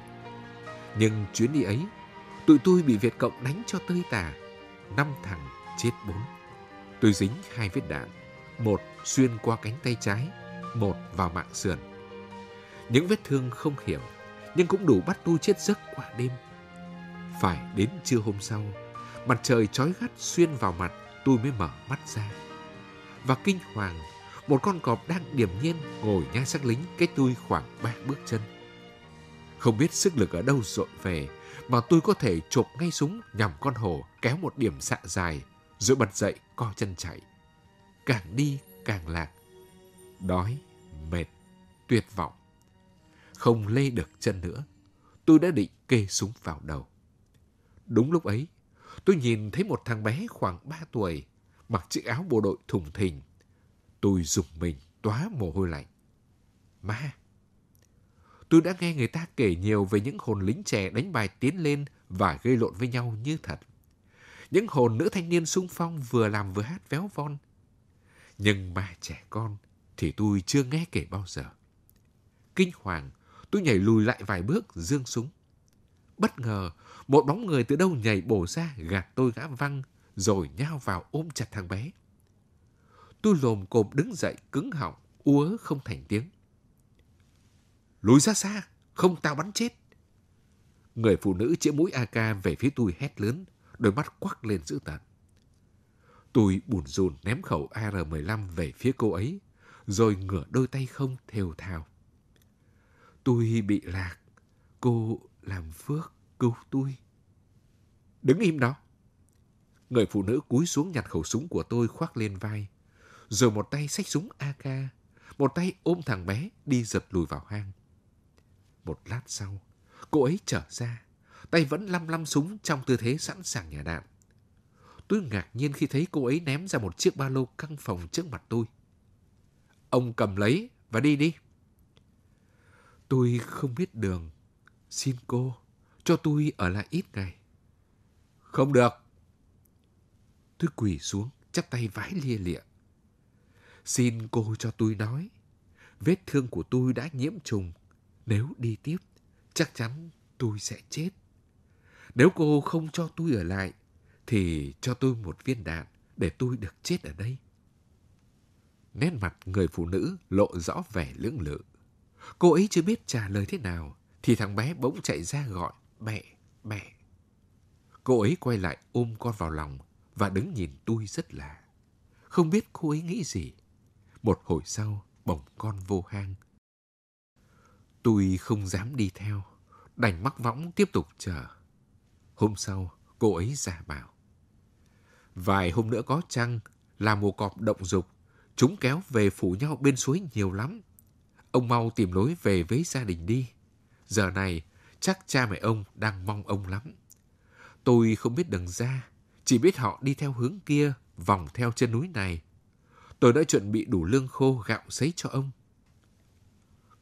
Speaker 4: Nhưng chuyến đi ấy, tụi tôi bị Việt Cộng đánh cho tơi tả. Năm thằng chết bốn. Tôi dính hai vết đạn. Một xuyên qua cánh tay trái, một vào mạng sườn. Những vết thương không hiểm, nhưng cũng đủ bắt tôi chết giấc qua đêm. Phải đến trưa hôm sau, mặt trời chói gắt xuyên vào mặt tôi mới mở mắt ra và kinh hoàng, một con cọp đang điểm nhiên ngồi ngang xác lính cách tôi khoảng ba bước chân. Không biết sức lực ở đâu dội về mà tôi có thể chộp ngay súng nhằm con hổ kéo một điểm xạ dài rồi bật dậy co chân chạy. Càng đi càng lạc. Đói, mệt, tuyệt vọng. Không lê được chân nữa. Tôi đã định kê súng vào đầu. Đúng lúc ấy, tôi nhìn thấy một thằng bé khoảng 3 tuổi mặc chiếc áo bộ đội thùng thình. Tôi dùng mình tóa mồ hôi lạnh. Ma! Tôi đã nghe người ta kể nhiều về những hồn lính trẻ đánh bài tiến lên và gây lộn với nhau như thật. Những hồn nữ thanh niên sung phong vừa làm vừa hát véo von. Nhưng mà trẻ con thì tôi chưa nghe kể bao giờ. Kinh hoàng, tôi nhảy lùi lại vài bước dương súng. Bất ngờ, một bóng người từ đâu nhảy bổ ra gạt tôi ngã văng rồi nhao vào ôm chặt thằng bé. Tôi lồm cồm đứng dậy, cứng họng, úa không thành tiếng. Lùi ra xa, không tao bắn chết. Người phụ nữ chĩa mũi AK về phía tôi hét lớn, đôi mắt quắc lên dữ tợn. Tôi bùn rùn ném khẩu AR-15 về phía cô ấy, rồi ngửa đôi tay không thều thào. Tôi bị lạc, cô làm phước cứu tôi. Đứng im đó, Người phụ nữ cúi xuống nhặt khẩu súng của tôi khoác lên vai, rồi một tay xách súng AK, một tay ôm thằng bé đi giật lùi vào hang. Một lát sau, cô ấy trở ra, tay vẫn lăm lăm súng trong tư thế sẵn sàng nhà đạn. Tôi ngạc nhiên khi thấy cô ấy ném ra một chiếc ba lô căn phòng trước mặt tôi. Ông cầm lấy và đi đi. Tôi không biết đường. Xin cô, cho tôi ở lại ít ngày. Không được. Tôi quỳ xuống, chắp tay vái lia lịa. Xin cô cho tôi nói, vết thương của tôi đã nhiễm trùng. Nếu đi tiếp, chắc chắn tôi sẽ chết. Nếu cô không cho tôi ở lại, thì cho tôi một viên đạn để tôi được chết ở đây. Nét mặt người phụ nữ lộ rõ vẻ lưỡng lự. Cô ấy chưa biết trả lời thế nào, thì thằng bé bỗng chạy ra gọi mẹ, mẹ. Cô ấy quay lại ôm con vào lòng, và đứng nhìn tôi rất lạ. Không biết cô ấy nghĩ gì. Một hồi sau, bỗng con vô hang. Tôi không dám đi theo, đành mắc võng tiếp tục chờ. Hôm sau, cô ấy giả bảo. Vài hôm nữa có chăng là mùa cọp động dục, chúng kéo về phủ nhau bên suối nhiều lắm. Ông mau tìm lối về với gia đình đi. Giờ này, chắc cha mẹ ông đang mong ông lắm. Tôi không biết đường ra, chỉ biết họ đi theo hướng kia, vòng theo chân núi này. Tôi đã chuẩn bị đủ lương khô gạo sấy cho ông.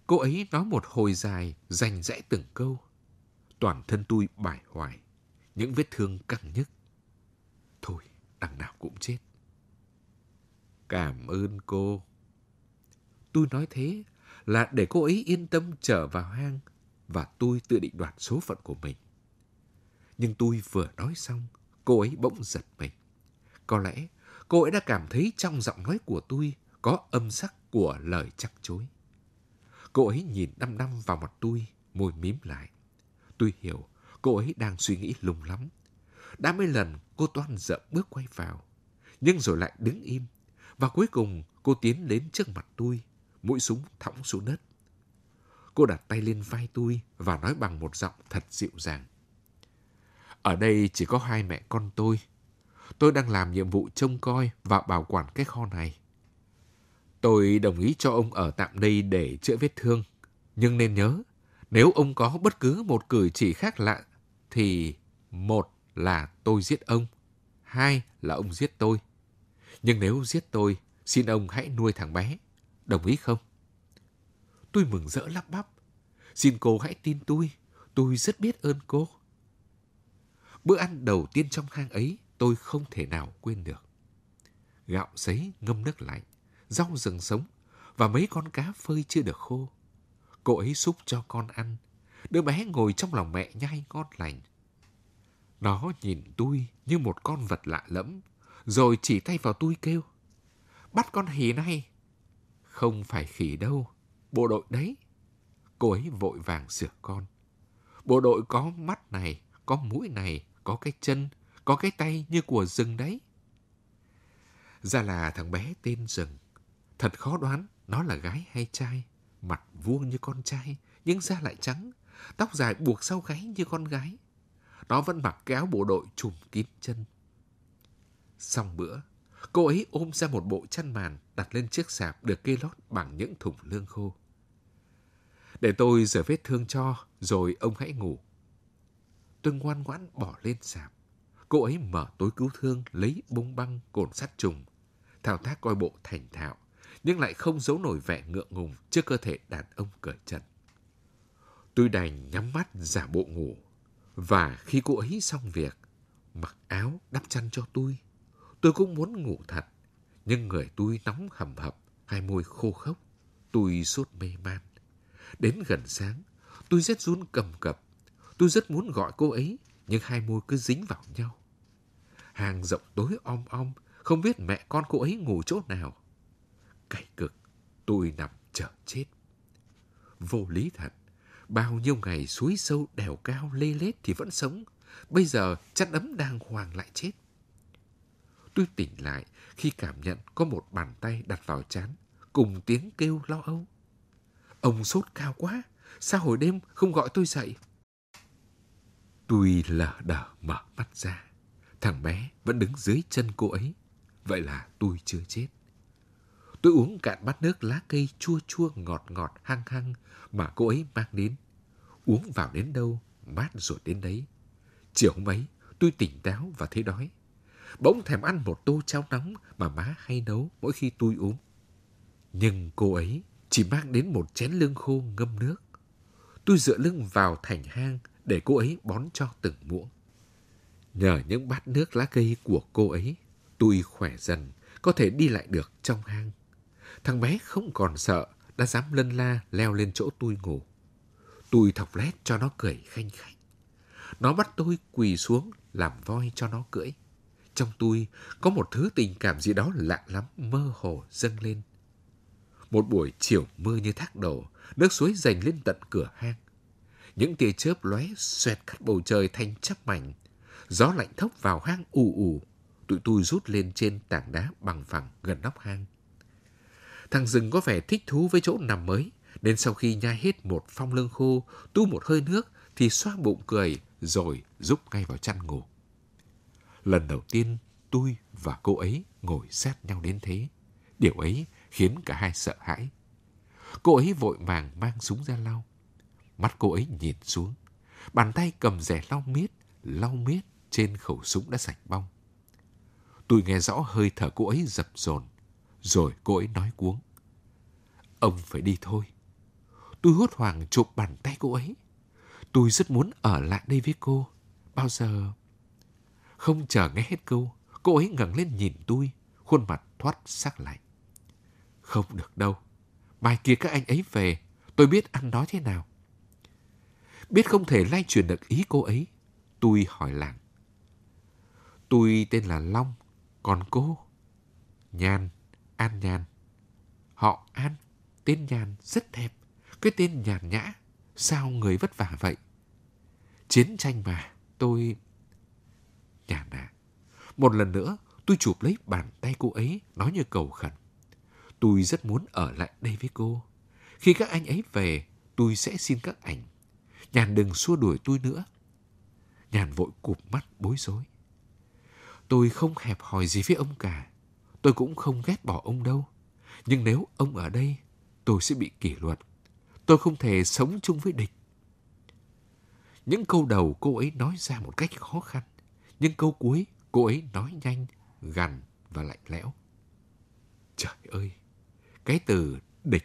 Speaker 4: Cô ấy nói một hồi dài, dành rẽ từng câu. Toàn thân tôi bải hoài, những vết thương căng nhức. Thôi, đằng nào cũng chết. Cảm ơn cô. Tôi nói thế là để cô ấy yên tâm trở vào hang và tôi tự định đoạt số phận của mình. Nhưng tôi vừa nói xong cô ấy bỗng giật mình. Có lẽ cô ấy đã cảm thấy trong giọng nói của tôi có âm sắc của lời chắc chối. Cô ấy nhìn đăm đăm vào mặt tôi, môi mím lại. Tôi hiểu cô ấy đang suy nghĩ lung lắm. Đã mấy lần cô toan dậm bước quay vào, nhưng rồi lại đứng im. Và cuối cùng cô tiến đến trước mặt tôi, mũi súng thõng xuống đất. Cô đặt tay lên vai tôi và nói bằng một giọng thật dịu dàng. Ở đây chỉ có hai mẹ con tôi. Tôi đang làm nhiệm vụ trông coi và bảo quản cái kho này. Tôi đồng ý cho ông ở tạm đây để chữa vết thương. Nhưng nên nhớ, nếu ông có bất cứ một cử chỉ khác lạ, thì một là tôi giết ông, hai là ông giết tôi. Nhưng nếu giết tôi, xin ông hãy nuôi thằng bé. Đồng ý không? Tôi mừng rỡ lắp bắp. Xin cô hãy tin tôi, tôi rất biết ơn cô. Bữa ăn đầu tiên trong hang ấy tôi không thể nào quên được. Gạo sấy ngâm nước lạnh, rau rừng sống và mấy con cá phơi chưa được khô. Cô ấy xúc cho con ăn. Đứa bé ngồi trong lòng mẹ nhai ngon lành. Nó nhìn tôi như một con vật lạ lẫm, rồi chỉ tay vào tôi kêu. Bắt con hỉ này! Không phải khỉ đâu, bộ đội đấy. Cô ấy vội vàng sửa con. Bộ đội có mắt này, có mũi này, có cái chân, có cái tay như của rừng đấy. Ra là thằng bé tên rừng. Thật khó đoán nó là gái hay trai. Mặt vuông như con trai, nhưng da lại trắng. Tóc dài buộc sau gáy như con gái. Nó vẫn mặc cái áo bộ đội trùm kín chân. Xong bữa, cô ấy ôm ra một bộ chăn màn đặt lên chiếc sạp được kê lót bằng những thùng lương khô. Để tôi rửa vết thương cho, rồi ông hãy ngủ tôi ngoan ngoãn bỏ lên sạp. Cô ấy mở túi cứu thương lấy bông băng cồn sát trùng. Thao tác coi bộ thành thạo, nhưng lại không giấu nổi vẻ ngượng ngùng trước cơ thể đàn ông cởi trần. Tôi đành nhắm mắt giả bộ ngủ. Và khi cô ấy xong việc, mặc áo đắp chăn cho tôi. Tôi cũng muốn ngủ thật, nhưng người tôi nóng hầm hập, hai môi khô khốc. Tôi sốt mê man. Đến gần sáng, tôi rét run cầm cập, Tôi rất muốn gọi cô ấy, nhưng hai môi cứ dính vào nhau. Hàng rộng tối om om, không biết mẹ con cô ấy ngủ chỗ nào. Cày cực, tôi nằm chờ chết. Vô lý thật, bao nhiêu ngày suối sâu đèo cao lê lết thì vẫn sống, bây giờ chăn ấm đang hoàng lại chết. Tôi tỉnh lại khi cảm nhận có một bàn tay đặt vào chán, cùng tiếng kêu lo âu. Ông sốt cao quá, sao hồi đêm không gọi tôi dậy? tùy lờ đờ mở mắt ra. Thằng bé vẫn đứng dưới chân cô ấy. Vậy là tôi chưa chết. Tôi uống cạn bát nước lá cây chua chua ngọt ngọt hăng hăng mà cô ấy mang đến. Uống vào đến đâu, mát ruột đến đấy. Chiều hôm ấy, tôi tỉnh táo và thấy đói. Bỗng thèm ăn một tô cháo nóng mà má hay nấu mỗi khi tôi uống. Nhưng cô ấy chỉ mang đến một chén lương khô ngâm nước. Tôi dựa lưng vào thành hang để cô ấy bón cho từng muỗng. Nhờ những bát nước lá cây của cô ấy, tôi khỏe dần, có thể đi lại được trong hang. Thằng bé không còn sợ, đã dám lân la leo lên chỗ tôi ngủ. Tôi thọc lét cho nó cười khanh khách. Nó bắt tôi quỳ xuống làm voi cho nó cưỡi. Trong tôi có một thứ tình cảm gì đó lạ lắm mơ hồ dâng lên. Một buổi chiều mưa như thác đổ, nước suối dành lên tận cửa hang. Những tia chớp lóe xoẹt cắt bầu trời thành chắc mảnh. Gió lạnh thốc vào hang ù ù. Tụi tôi rút lên trên tảng đá bằng phẳng gần nóc hang. Thằng rừng có vẻ thích thú với chỗ nằm mới, nên sau khi nhai hết một phong lưng khô, tu một hơi nước thì xoa bụng cười rồi rúc ngay vào chăn ngủ. Lần đầu tiên tôi và cô ấy ngồi sát nhau đến thế. Điều ấy khiến cả hai sợ hãi. Cô ấy vội vàng mang súng ra lau. Mắt cô ấy nhìn xuống. Bàn tay cầm rẻ lau miết, lau miết trên khẩu súng đã sạch bong. Tôi nghe rõ hơi thở cô ấy dập dồn. Rồi cô ấy nói cuống. Ông phải đi thôi. Tôi hốt hoảng chụp bàn tay cô ấy. Tôi rất muốn ở lại đây với cô. Bao giờ... Không chờ nghe hết câu, cô ấy ngẩng lên nhìn tôi, khuôn mặt thoát sắc lạnh. Không được đâu. Mai kia các anh ấy về, tôi biết ăn nói thế nào. Biết không thể lay truyền được ý cô ấy, tôi hỏi làng. Tôi tên là Long, còn cô? Nhan, An Nhan. Họ An, tên Nhan rất đẹp, cái tên nhàn nhã, sao người vất vả vậy? Chiến tranh mà, tôi... Nhàn à, một lần nữa tôi chụp lấy bàn tay cô ấy, nói như cầu khẩn. Tôi rất muốn ở lại đây với cô. Khi các anh ấy về, tôi sẽ xin các ảnh Nhàn đừng xua đuổi tôi nữa. Nhàn vội cụp mắt bối rối. Tôi không hẹp hòi gì với ông cả. Tôi cũng không ghét bỏ ông đâu. Nhưng nếu ông ở đây, tôi sẽ bị kỷ luật. Tôi không thể sống chung với địch. Những câu đầu cô ấy nói ra một cách khó khăn. Nhưng câu cuối cô ấy nói nhanh, gằn và lạnh lẽo. Trời ơi! Cái từ địch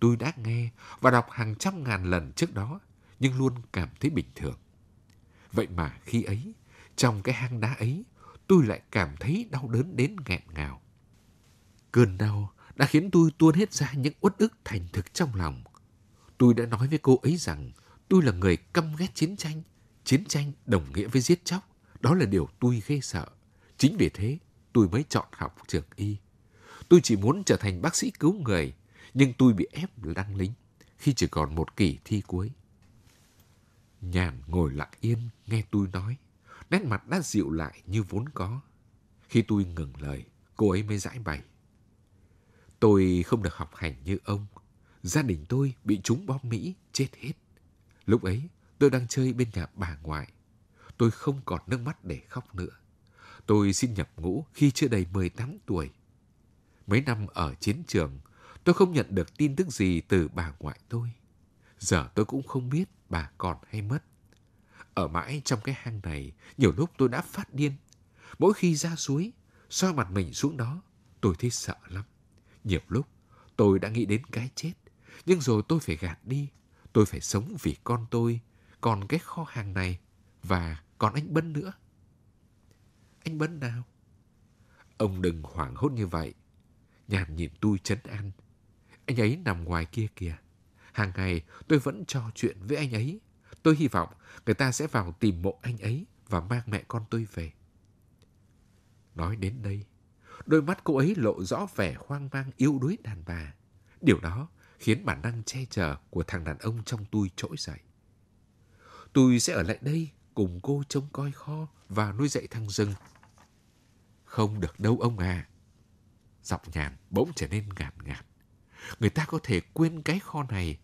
Speaker 4: tôi đã nghe và đọc hàng trăm ngàn lần trước đó nhưng luôn cảm thấy bình thường. Vậy mà khi ấy, trong cái hang đá ấy, tôi lại cảm thấy đau đớn đến nghẹn ngào. Cơn đau đã khiến tôi tuôn hết ra những uất ức thành thực trong lòng. Tôi đã nói với cô ấy rằng tôi là người căm ghét chiến tranh. Chiến tranh đồng nghĩa với giết chóc. Đó là điều tôi ghê sợ. Chính vì thế, tôi mới chọn học trường y. Tôi chỉ muốn trở thành bác sĩ cứu người, nhưng tôi bị ép đăng lính khi chỉ còn một kỳ thi cuối. Nhàn ngồi lặng yên nghe tôi nói, nét mặt đã dịu lại như vốn có. Khi tôi ngừng lời, cô ấy mới giải bày. Tôi không được học hành như ông. Gia đình tôi bị trúng bom Mỹ, chết hết. Lúc ấy, tôi đang chơi bên nhà bà ngoại. Tôi không còn nước mắt để khóc nữa. Tôi xin nhập ngũ khi chưa đầy 18 tuổi. Mấy năm ở chiến trường, tôi không nhận được tin tức gì từ bà ngoại tôi. Giờ tôi cũng không biết bà còn hay mất. Ở mãi trong cái hang này, nhiều lúc tôi đã phát điên. Mỗi khi ra suối, soi mặt mình xuống đó, tôi thấy sợ lắm. Nhiều lúc, tôi đã nghĩ đến cái chết. Nhưng rồi tôi phải gạt đi. Tôi phải sống vì con tôi, còn cái kho hàng này, và còn anh Bân nữa. Anh Bân nào? Ông đừng hoảng hốt như vậy. Nhàn nhìn tôi chấn an. Anh ấy nằm ngoài kia kìa. Hàng ngày tôi vẫn trò chuyện với anh ấy. Tôi hy vọng người ta sẽ vào tìm mộ anh ấy và mang mẹ con tôi về. Nói đến đây, đôi mắt cô ấy lộ rõ vẻ hoang mang yếu đuối đàn bà. Điều đó khiến bản năng che chở của thằng đàn ông trong tôi trỗi dậy. Tôi sẽ ở lại đây cùng cô trông coi kho và nuôi dạy thằng rừng. Không được đâu ông à. Giọng nhàn bỗng trở nên ngạt ngạt người ta có thể quên cái kho này,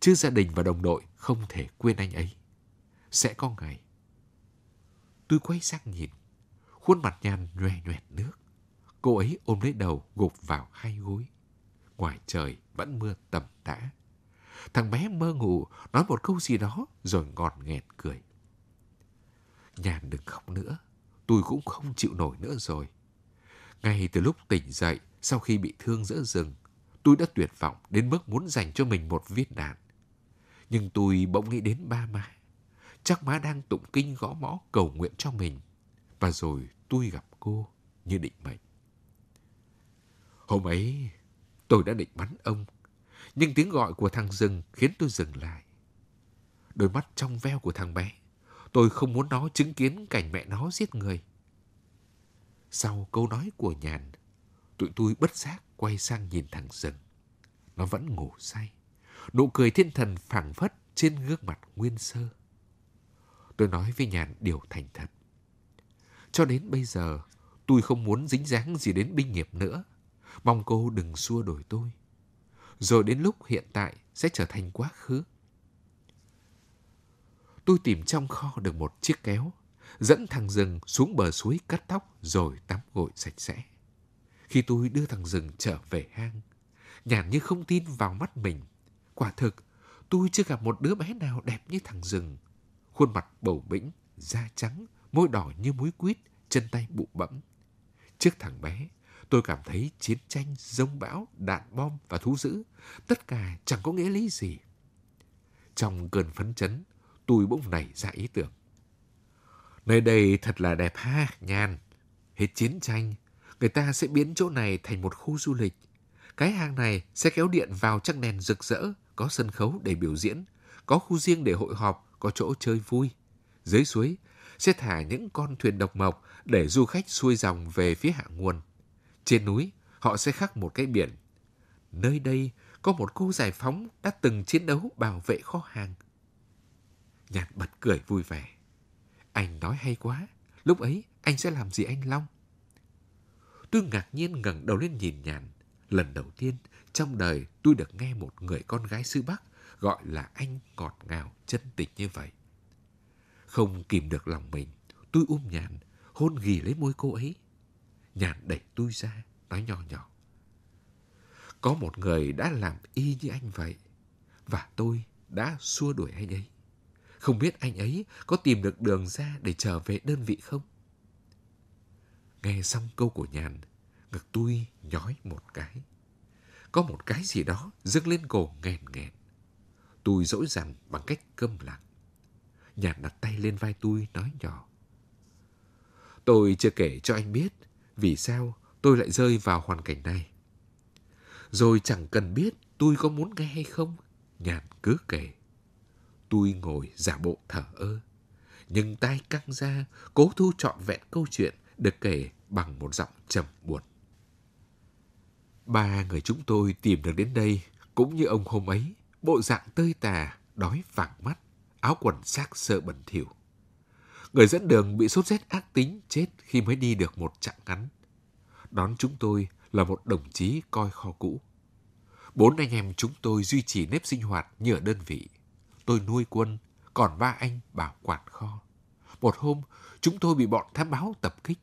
Speaker 4: chứ gia đình và đồng đội không thể quên anh ấy. Sẽ có ngày. Tôi quay sang nhìn, khuôn mặt nhàn nhòe nhòe nước. Cô ấy ôm lấy đầu gục vào hai gối. Ngoài trời vẫn mưa tầm tã. Thằng bé mơ ngủ nói một câu gì đó rồi ngọt nghẹt cười. Nhàn đừng khóc nữa, tôi cũng không chịu nổi nữa rồi. Ngay từ lúc tỉnh dậy sau khi bị thương giữa rừng, Tôi đã tuyệt vọng đến mức muốn dành cho mình một viên đạn. Nhưng tôi bỗng nghĩ đến ba má. Chắc má đang tụng kinh gõ mõ cầu nguyện cho mình. Và rồi tôi gặp cô như định mệnh. Hôm ấy, tôi đã định bắn ông. Nhưng tiếng gọi của thằng rừng khiến tôi dừng lại. Đôi mắt trong veo của thằng bé. Tôi không muốn nó chứng kiến cảnh mẹ nó giết người. Sau câu nói của nhàn, tụi tôi bất giác quay sang nhìn thằng rừng. Nó vẫn ngủ say. Nụ cười thiên thần phảng phất trên gương mặt nguyên sơ. Tôi nói với nhàn điều thành thật. Cho đến bây giờ, tôi không muốn dính dáng gì đến binh nghiệp nữa. Mong cô đừng xua đuổi tôi. Rồi đến lúc hiện tại sẽ trở thành quá khứ. Tôi tìm trong kho được một chiếc kéo, dẫn thằng rừng xuống bờ suối cắt tóc rồi tắm gội sạch sẽ. Khi tôi đưa thằng rừng trở về hang, nhàn như không tin vào mắt mình. Quả thực, tôi chưa gặp một đứa bé nào đẹp như thằng rừng. Khuôn mặt bầu bĩnh, da trắng, môi đỏ như muối quýt, chân tay bụ bẫm. Trước thằng bé, tôi cảm thấy chiến tranh, rông bão, đạn bom và thú dữ, tất cả chẳng có nghĩa lý gì. Trong cơn phấn chấn, tôi bỗng nảy ra ý tưởng. Nơi đây thật là đẹp ha, nhàn. Hết chiến tranh, người ta sẽ biến chỗ này thành một khu du lịch. Cái hang này sẽ kéo điện vào chắc đèn rực rỡ, có sân khấu để biểu diễn, có khu riêng để hội họp, có chỗ chơi vui. Dưới suối sẽ thả những con thuyền độc mộc để du khách xuôi dòng về phía hạ nguồn. Trên núi, họ sẽ khắc một cái biển. Nơi đây có một cô giải phóng đã từng chiến đấu bảo vệ kho hàng. Nhàn bật cười vui vẻ. Anh nói hay quá, lúc ấy anh sẽ làm gì anh Long? Tôi ngạc nhiên ngẩng đầu lên nhìn nhàn. Lần đầu tiên trong đời tôi được nghe một người con gái xứ Bắc gọi là anh ngọt ngào chân tình như vậy. Không kìm được lòng mình, tôi ôm nhàn, hôn ghì lấy môi cô ấy. Nhàn đẩy tôi ra, nói nhỏ nhỏ. Có một người đã làm y như anh vậy, và tôi đã xua đuổi anh ấy. Không biết anh ấy có tìm được đường ra để trở về đơn vị không? Nghe xong câu của nhàn, ngực tôi nhói một cái. Có một cái gì đó dâng lên cổ nghẹn nghẹn. Tôi dỗi dàng bằng cách câm lặng. Nhàn đặt tay lên vai tôi nói nhỏ. Tôi chưa kể cho anh biết vì sao tôi lại rơi vào hoàn cảnh này. Rồi chẳng cần biết tôi có muốn nghe hay không, nhàn cứ kể. Tôi ngồi giả bộ thở ơ, nhưng tay căng ra, cố thu trọn vẹn câu chuyện được kể bằng một giọng trầm buồn. Ba người chúng tôi tìm được đến đây cũng như ông hôm ấy, bộ dạng tơi tà, đói vàng mắt, áo quần xác sơ bẩn thỉu. Người dẫn đường bị sốt rét ác tính chết khi mới đi được một chặng ngắn. Đón chúng tôi là một đồng chí coi kho cũ. Bốn anh em chúng tôi duy trì nếp sinh hoạt như ở đơn vị. Tôi nuôi quân, còn ba anh bảo quản kho. Một hôm, chúng tôi bị bọn thám báo tập kích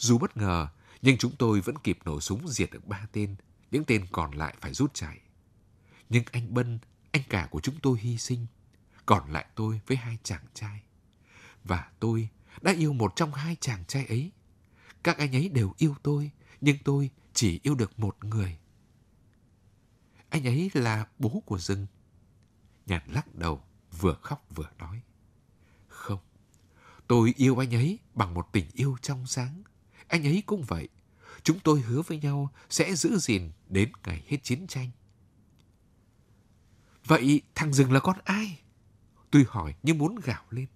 Speaker 4: dù bất ngờ, nhưng chúng tôi vẫn kịp nổ súng diệt được ba tên, những tên còn lại phải rút chạy. Nhưng anh Bân, anh cả của chúng tôi hy sinh, còn lại tôi với hai chàng trai. Và tôi đã yêu một trong hai chàng trai ấy. Các anh ấy đều yêu tôi, nhưng tôi chỉ yêu được một người. Anh ấy là bố của rừng. Nhàn lắc đầu, vừa khóc vừa nói. Không, tôi yêu anh ấy bằng một tình yêu trong sáng, anh ấy cũng vậy. Chúng tôi hứa với nhau sẽ giữ gìn đến ngày hết chiến tranh. Vậy thằng rừng là con ai? Tôi hỏi nhưng muốn gào lên.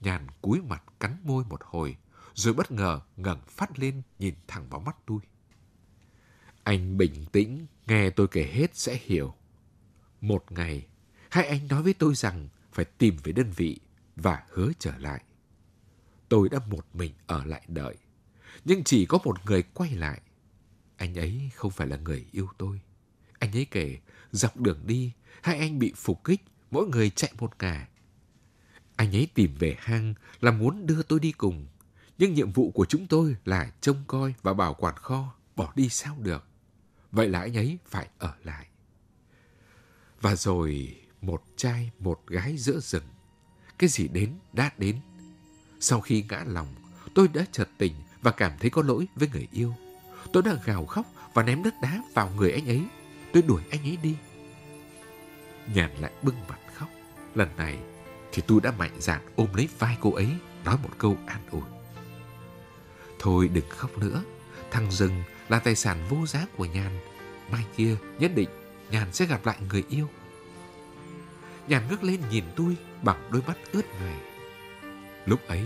Speaker 4: Nhàn cúi mặt cắn môi một hồi, rồi bất ngờ ngẩng phát lên nhìn thẳng vào mắt tôi. Anh bình tĩnh, nghe tôi kể hết sẽ hiểu. Một ngày, hai anh nói với tôi rằng phải tìm về đơn vị và hứa trở lại. Tôi đã một mình ở lại đợi. Nhưng chỉ có một người quay lại. Anh ấy không phải là người yêu tôi. Anh ấy kể, dọc đường đi, hai anh bị phục kích, mỗi người chạy một ngả. Anh ấy tìm về hang là muốn đưa tôi đi cùng. Nhưng nhiệm vụ của chúng tôi là trông coi và bảo quản kho, bỏ đi sao được. Vậy là anh ấy phải ở lại. Và rồi một trai một gái giữa rừng. Cái gì đến đã đến. Sau khi ngã lòng, tôi đã chợt tỉnh và cảm thấy có lỗi với người yêu. Tôi đã gào khóc và ném đất đá vào người anh ấy. Tôi đuổi anh ấy đi. Nhàn lại bưng mặt khóc. Lần này thì tôi đã mạnh dạn ôm lấy vai cô ấy, nói một câu an ủi. Thôi đừng khóc nữa, thằng rừng là tài sản vô giá của Nhàn. Mai kia nhất định Nhàn sẽ gặp lại người yêu. Nhàn ngước lên nhìn tôi bằng đôi mắt ướt nhòe. Lúc ấy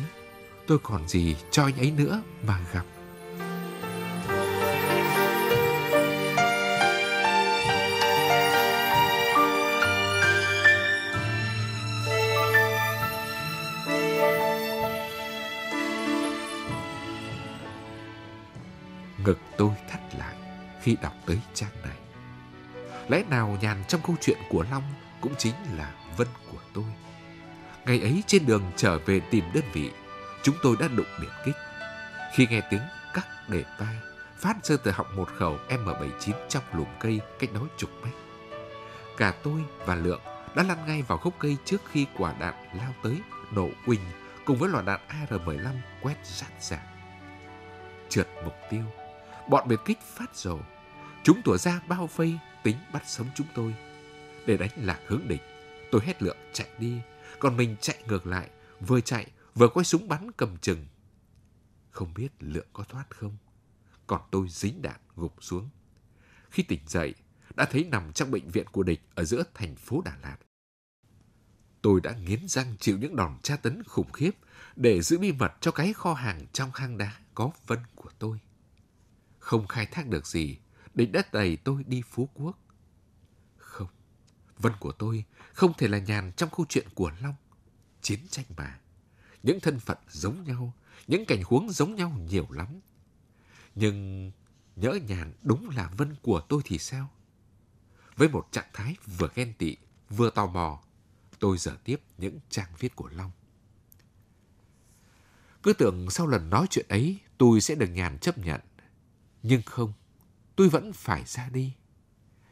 Speaker 4: tôi còn gì cho anh ấy nữa mà gặp. Ngực tôi thắt lại khi đọc tới trang này. Lẽ nào nhàn trong câu chuyện của Long cũng chính là Vân của tôi. Ngày ấy trên đường trở về tìm đơn vị chúng tôi đã đụng biệt kích. Khi nghe tiếng cắt để vai, phát sơ từ họng một khẩu M79 trong lùm cây cách đó chục mét. Cả tôi và Lượng đã lăn ngay vào gốc cây trước khi quả đạn lao tới, nổ quỳnh cùng với loạt đạn AR-15 quét sát sạc. Trượt mục tiêu, bọn biệt kích phát rồ. Chúng tủa ra bao vây tính bắt sống chúng tôi. Để đánh lạc hướng địch, tôi hét Lượng chạy đi, còn mình chạy ngược lại, vừa chạy vừa quay súng bắn cầm chừng. Không biết lượng có thoát không, còn tôi dính đạn gục xuống. Khi tỉnh dậy, đã thấy nằm trong bệnh viện của địch ở giữa thành phố Đà Lạt. Tôi đã nghiến răng chịu những đòn tra tấn khủng khiếp để giữ bí mật cho cái kho hàng trong hang đá có vân của tôi. Không khai thác được gì, địch đã đẩy tôi đi Phú Quốc. Không, vân của tôi không thể là nhàn trong câu chuyện của Long, chiến tranh mà những thân phận giống nhau, những cảnh huống giống nhau nhiều lắm. Nhưng nhỡ nhàng đúng là Vân của tôi thì sao? Với một trạng thái vừa ghen tị, vừa tò mò, tôi dở tiếp những trang viết của Long. Cứ tưởng sau lần nói chuyện ấy, tôi sẽ được Nhàn chấp nhận. Nhưng không, tôi vẫn phải ra đi.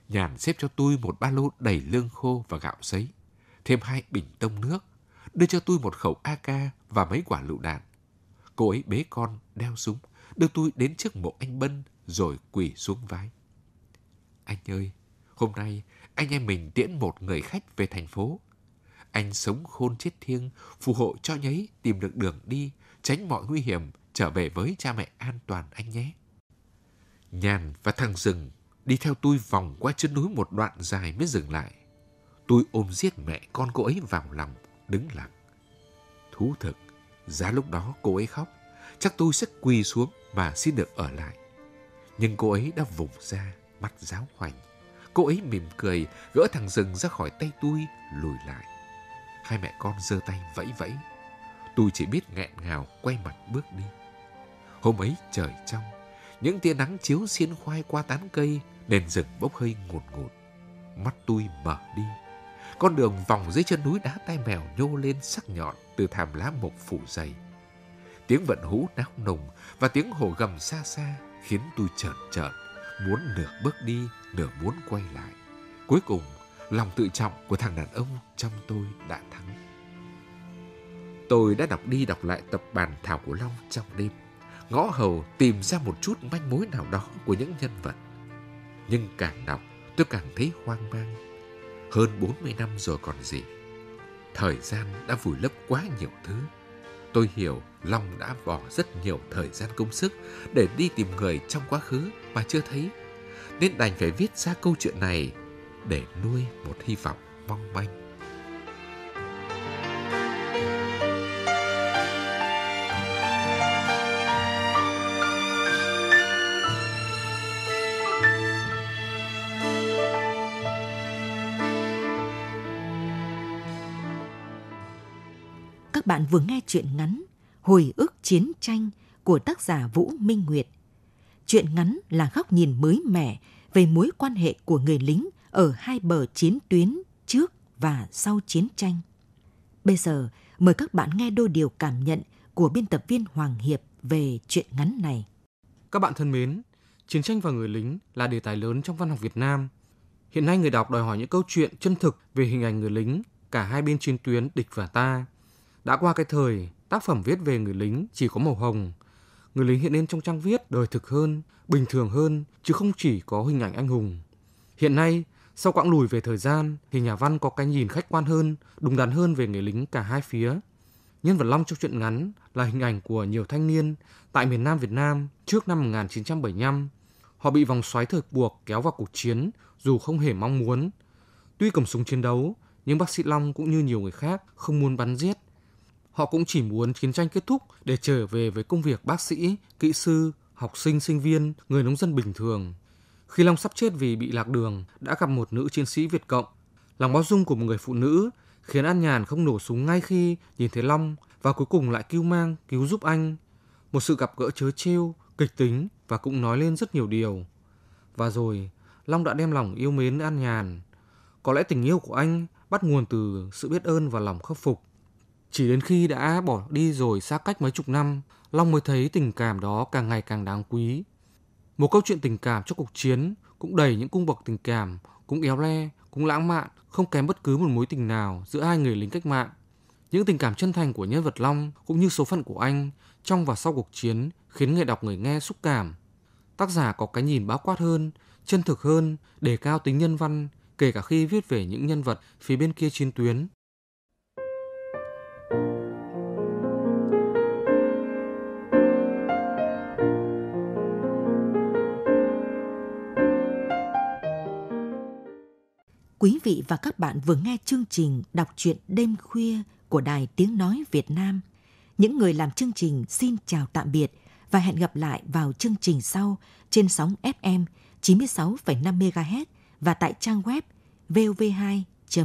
Speaker 4: Nhàn xếp cho tôi một ba lô đầy lương khô và gạo giấy, thêm hai bình tông nước, đưa cho tôi một khẩu AK và mấy quả lựu đạn. Cô ấy bế con, đeo súng, đưa tôi đến trước mộ anh Bân rồi quỳ xuống vái. Anh ơi, hôm nay anh em mình tiễn một người khách về thành phố. Anh sống khôn chết thiêng, phù hộ cho nháy tìm được đường đi, tránh mọi nguy hiểm, trở về với cha mẹ an toàn anh nhé. Nhàn và thằng rừng đi theo tôi vòng qua chân núi một đoạn dài mới dừng lại. Tôi ôm giết mẹ con cô ấy vào lòng đứng lặng. Thú thực, giá lúc đó cô ấy khóc, chắc tôi sẽ quỳ xuống mà xin được ở lại. Nhưng cô ấy đã vùng ra, mắt giáo hoành. Cô ấy mỉm cười, gỡ thằng rừng ra khỏi tay tôi, lùi lại. Hai mẹ con giơ tay vẫy vẫy. Tôi chỉ biết nghẹn ngào quay mặt bước đi. Hôm ấy trời trong, những tia nắng chiếu xiên khoai qua tán cây, nền rừng bốc hơi ngột ngột. Mắt tôi mở đi, con đường vòng dưới chân núi đá tai mèo nhô lên sắc nhọn từ thảm lá mộc phủ dày. Tiếng vận hú náo nùng và tiếng hồ gầm xa xa khiến tôi chợt chợt, muốn nửa bước đi, nửa muốn quay lại. Cuối cùng, lòng tự trọng của thằng đàn ông trong tôi đã thắng. Tôi đã đọc đi đọc lại tập bản Thảo của Long trong đêm, ngõ hầu tìm ra một chút manh mối nào đó của những nhân vật. Nhưng càng đọc, tôi càng thấy hoang mang hơn 40 năm rồi còn gì. Thời gian đã vùi lấp quá nhiều thứ. Tôi hiểu Long đã bỏ rất nhiều thời gian công sức để đi tìm người trong quá khứ mà chưa thấy. Nên đành phải viết ra câu chuyện này để nuôi một hy vọng mong manh.
Speaker 3: vừa nghe chuyện ngắn Hồi ức chiến tranh của tác giả Vũ Minh Nguyệt. Chuyện ngắn là góc nhìn mới mẻ về mối quan hệ của người lính ở hai bờ chiến tuyến trước và sau chiến tranh. Bây giờ mời các bạn nghe đôi điều cảm nhận của biên tập viên Hoàng Hiệp về chuyện ngắn này. Các bạn
Speaker 1: thân mến, chiến tranh và người lính là đề tài lớn trong văn học Việt Nam. Hiện nay người đọc đòi hỏi những câu chuyện chân thực về hình ảnh người lính cả hai bên chiến tuyến địch và ta. Đã qua cái thời, tác phẩm viết về người lính chỉ có màu hồng. Người lính hiện lên trong trang viết đời thực hơn, bình thường hơn, chứ không chỉ có hình ảnh anh hùng. Hiện nay, sau quãng lùi về thời gian, thì nhà văn có cái nhìn khách quan hơn, đúng đắn hơn về người lính cả hai phía. Nhân vật Long trong truyện ngắn là hình ảnh của nhiều thanh niên tại miền Nam Việt Nam trước năm 1975. Họ bị vòng xoáy thời buộc kéo vào cuộc chiến dù không hề mong muốn. Tuy cầm súng chiến đấu, nhưng bác sĩ Long cũng như nhiều người khác không muốn bắn giết Họ cũng chỉ muốn chiến tranh kết thúc để trở về với công việc bác sĩ, kỹ sư, học sinh, sinh viên, người nông dân bình thường. Khi Long sắp chết vì bị lạc đường, đã gặp một nữ chiến sĩ Việt Cộng. Lòng bao dung của một người phụ nữ khiến An Nhàn không nổ súng ngay khi nhìn thấy Long và cuối cùng lại cứu mang, cứu giúp anh. Một sự gặp gỡ chớ trêu, kịch tính và cũng nói lên rất nhiều điều. Và rồi, Long đã đem lòng yêu mến An Nhàn. Có lẽ tình yêu của anh bắt nguồn từ sự biết ơn và lòng khắc phục. Chỉ đến khi đã bỏ đi rồi xa cách mấy chục năm, Long mới thấy tình cảm đó càng ngày càng đáng quý. Một câu chuyện tình cảm trong cuộc chiến cũng đầy những cung bậc tình cảm, cũng éo le, cũng lãng mạn, không kém bất cứ một mối tình nào giữa hai người lính cách mạng. Những tình cảm chân thành của nhân vật Long cũng như số phận của anh trong và sau cuộc chiến khiến người đọc người nghe xúc cảm. Tác giả có cái nhìn bao quát hơn, chân thực hơn, đề cao tính nhân văn, kể cả khi viết về những nhân vật phía bên kia chiến tuyến
Speaker 3: Quý vị và các bạn vừa nghe chương trình đọc truyện đêm khuya của Đài Tiếng Nói Việt Nam. Những người làm chương trình xin chào tạm biệt và hẹn gặp lại vào chương trình sau trên sóng FM 96,5 MHz và tại trang web vov2.vn.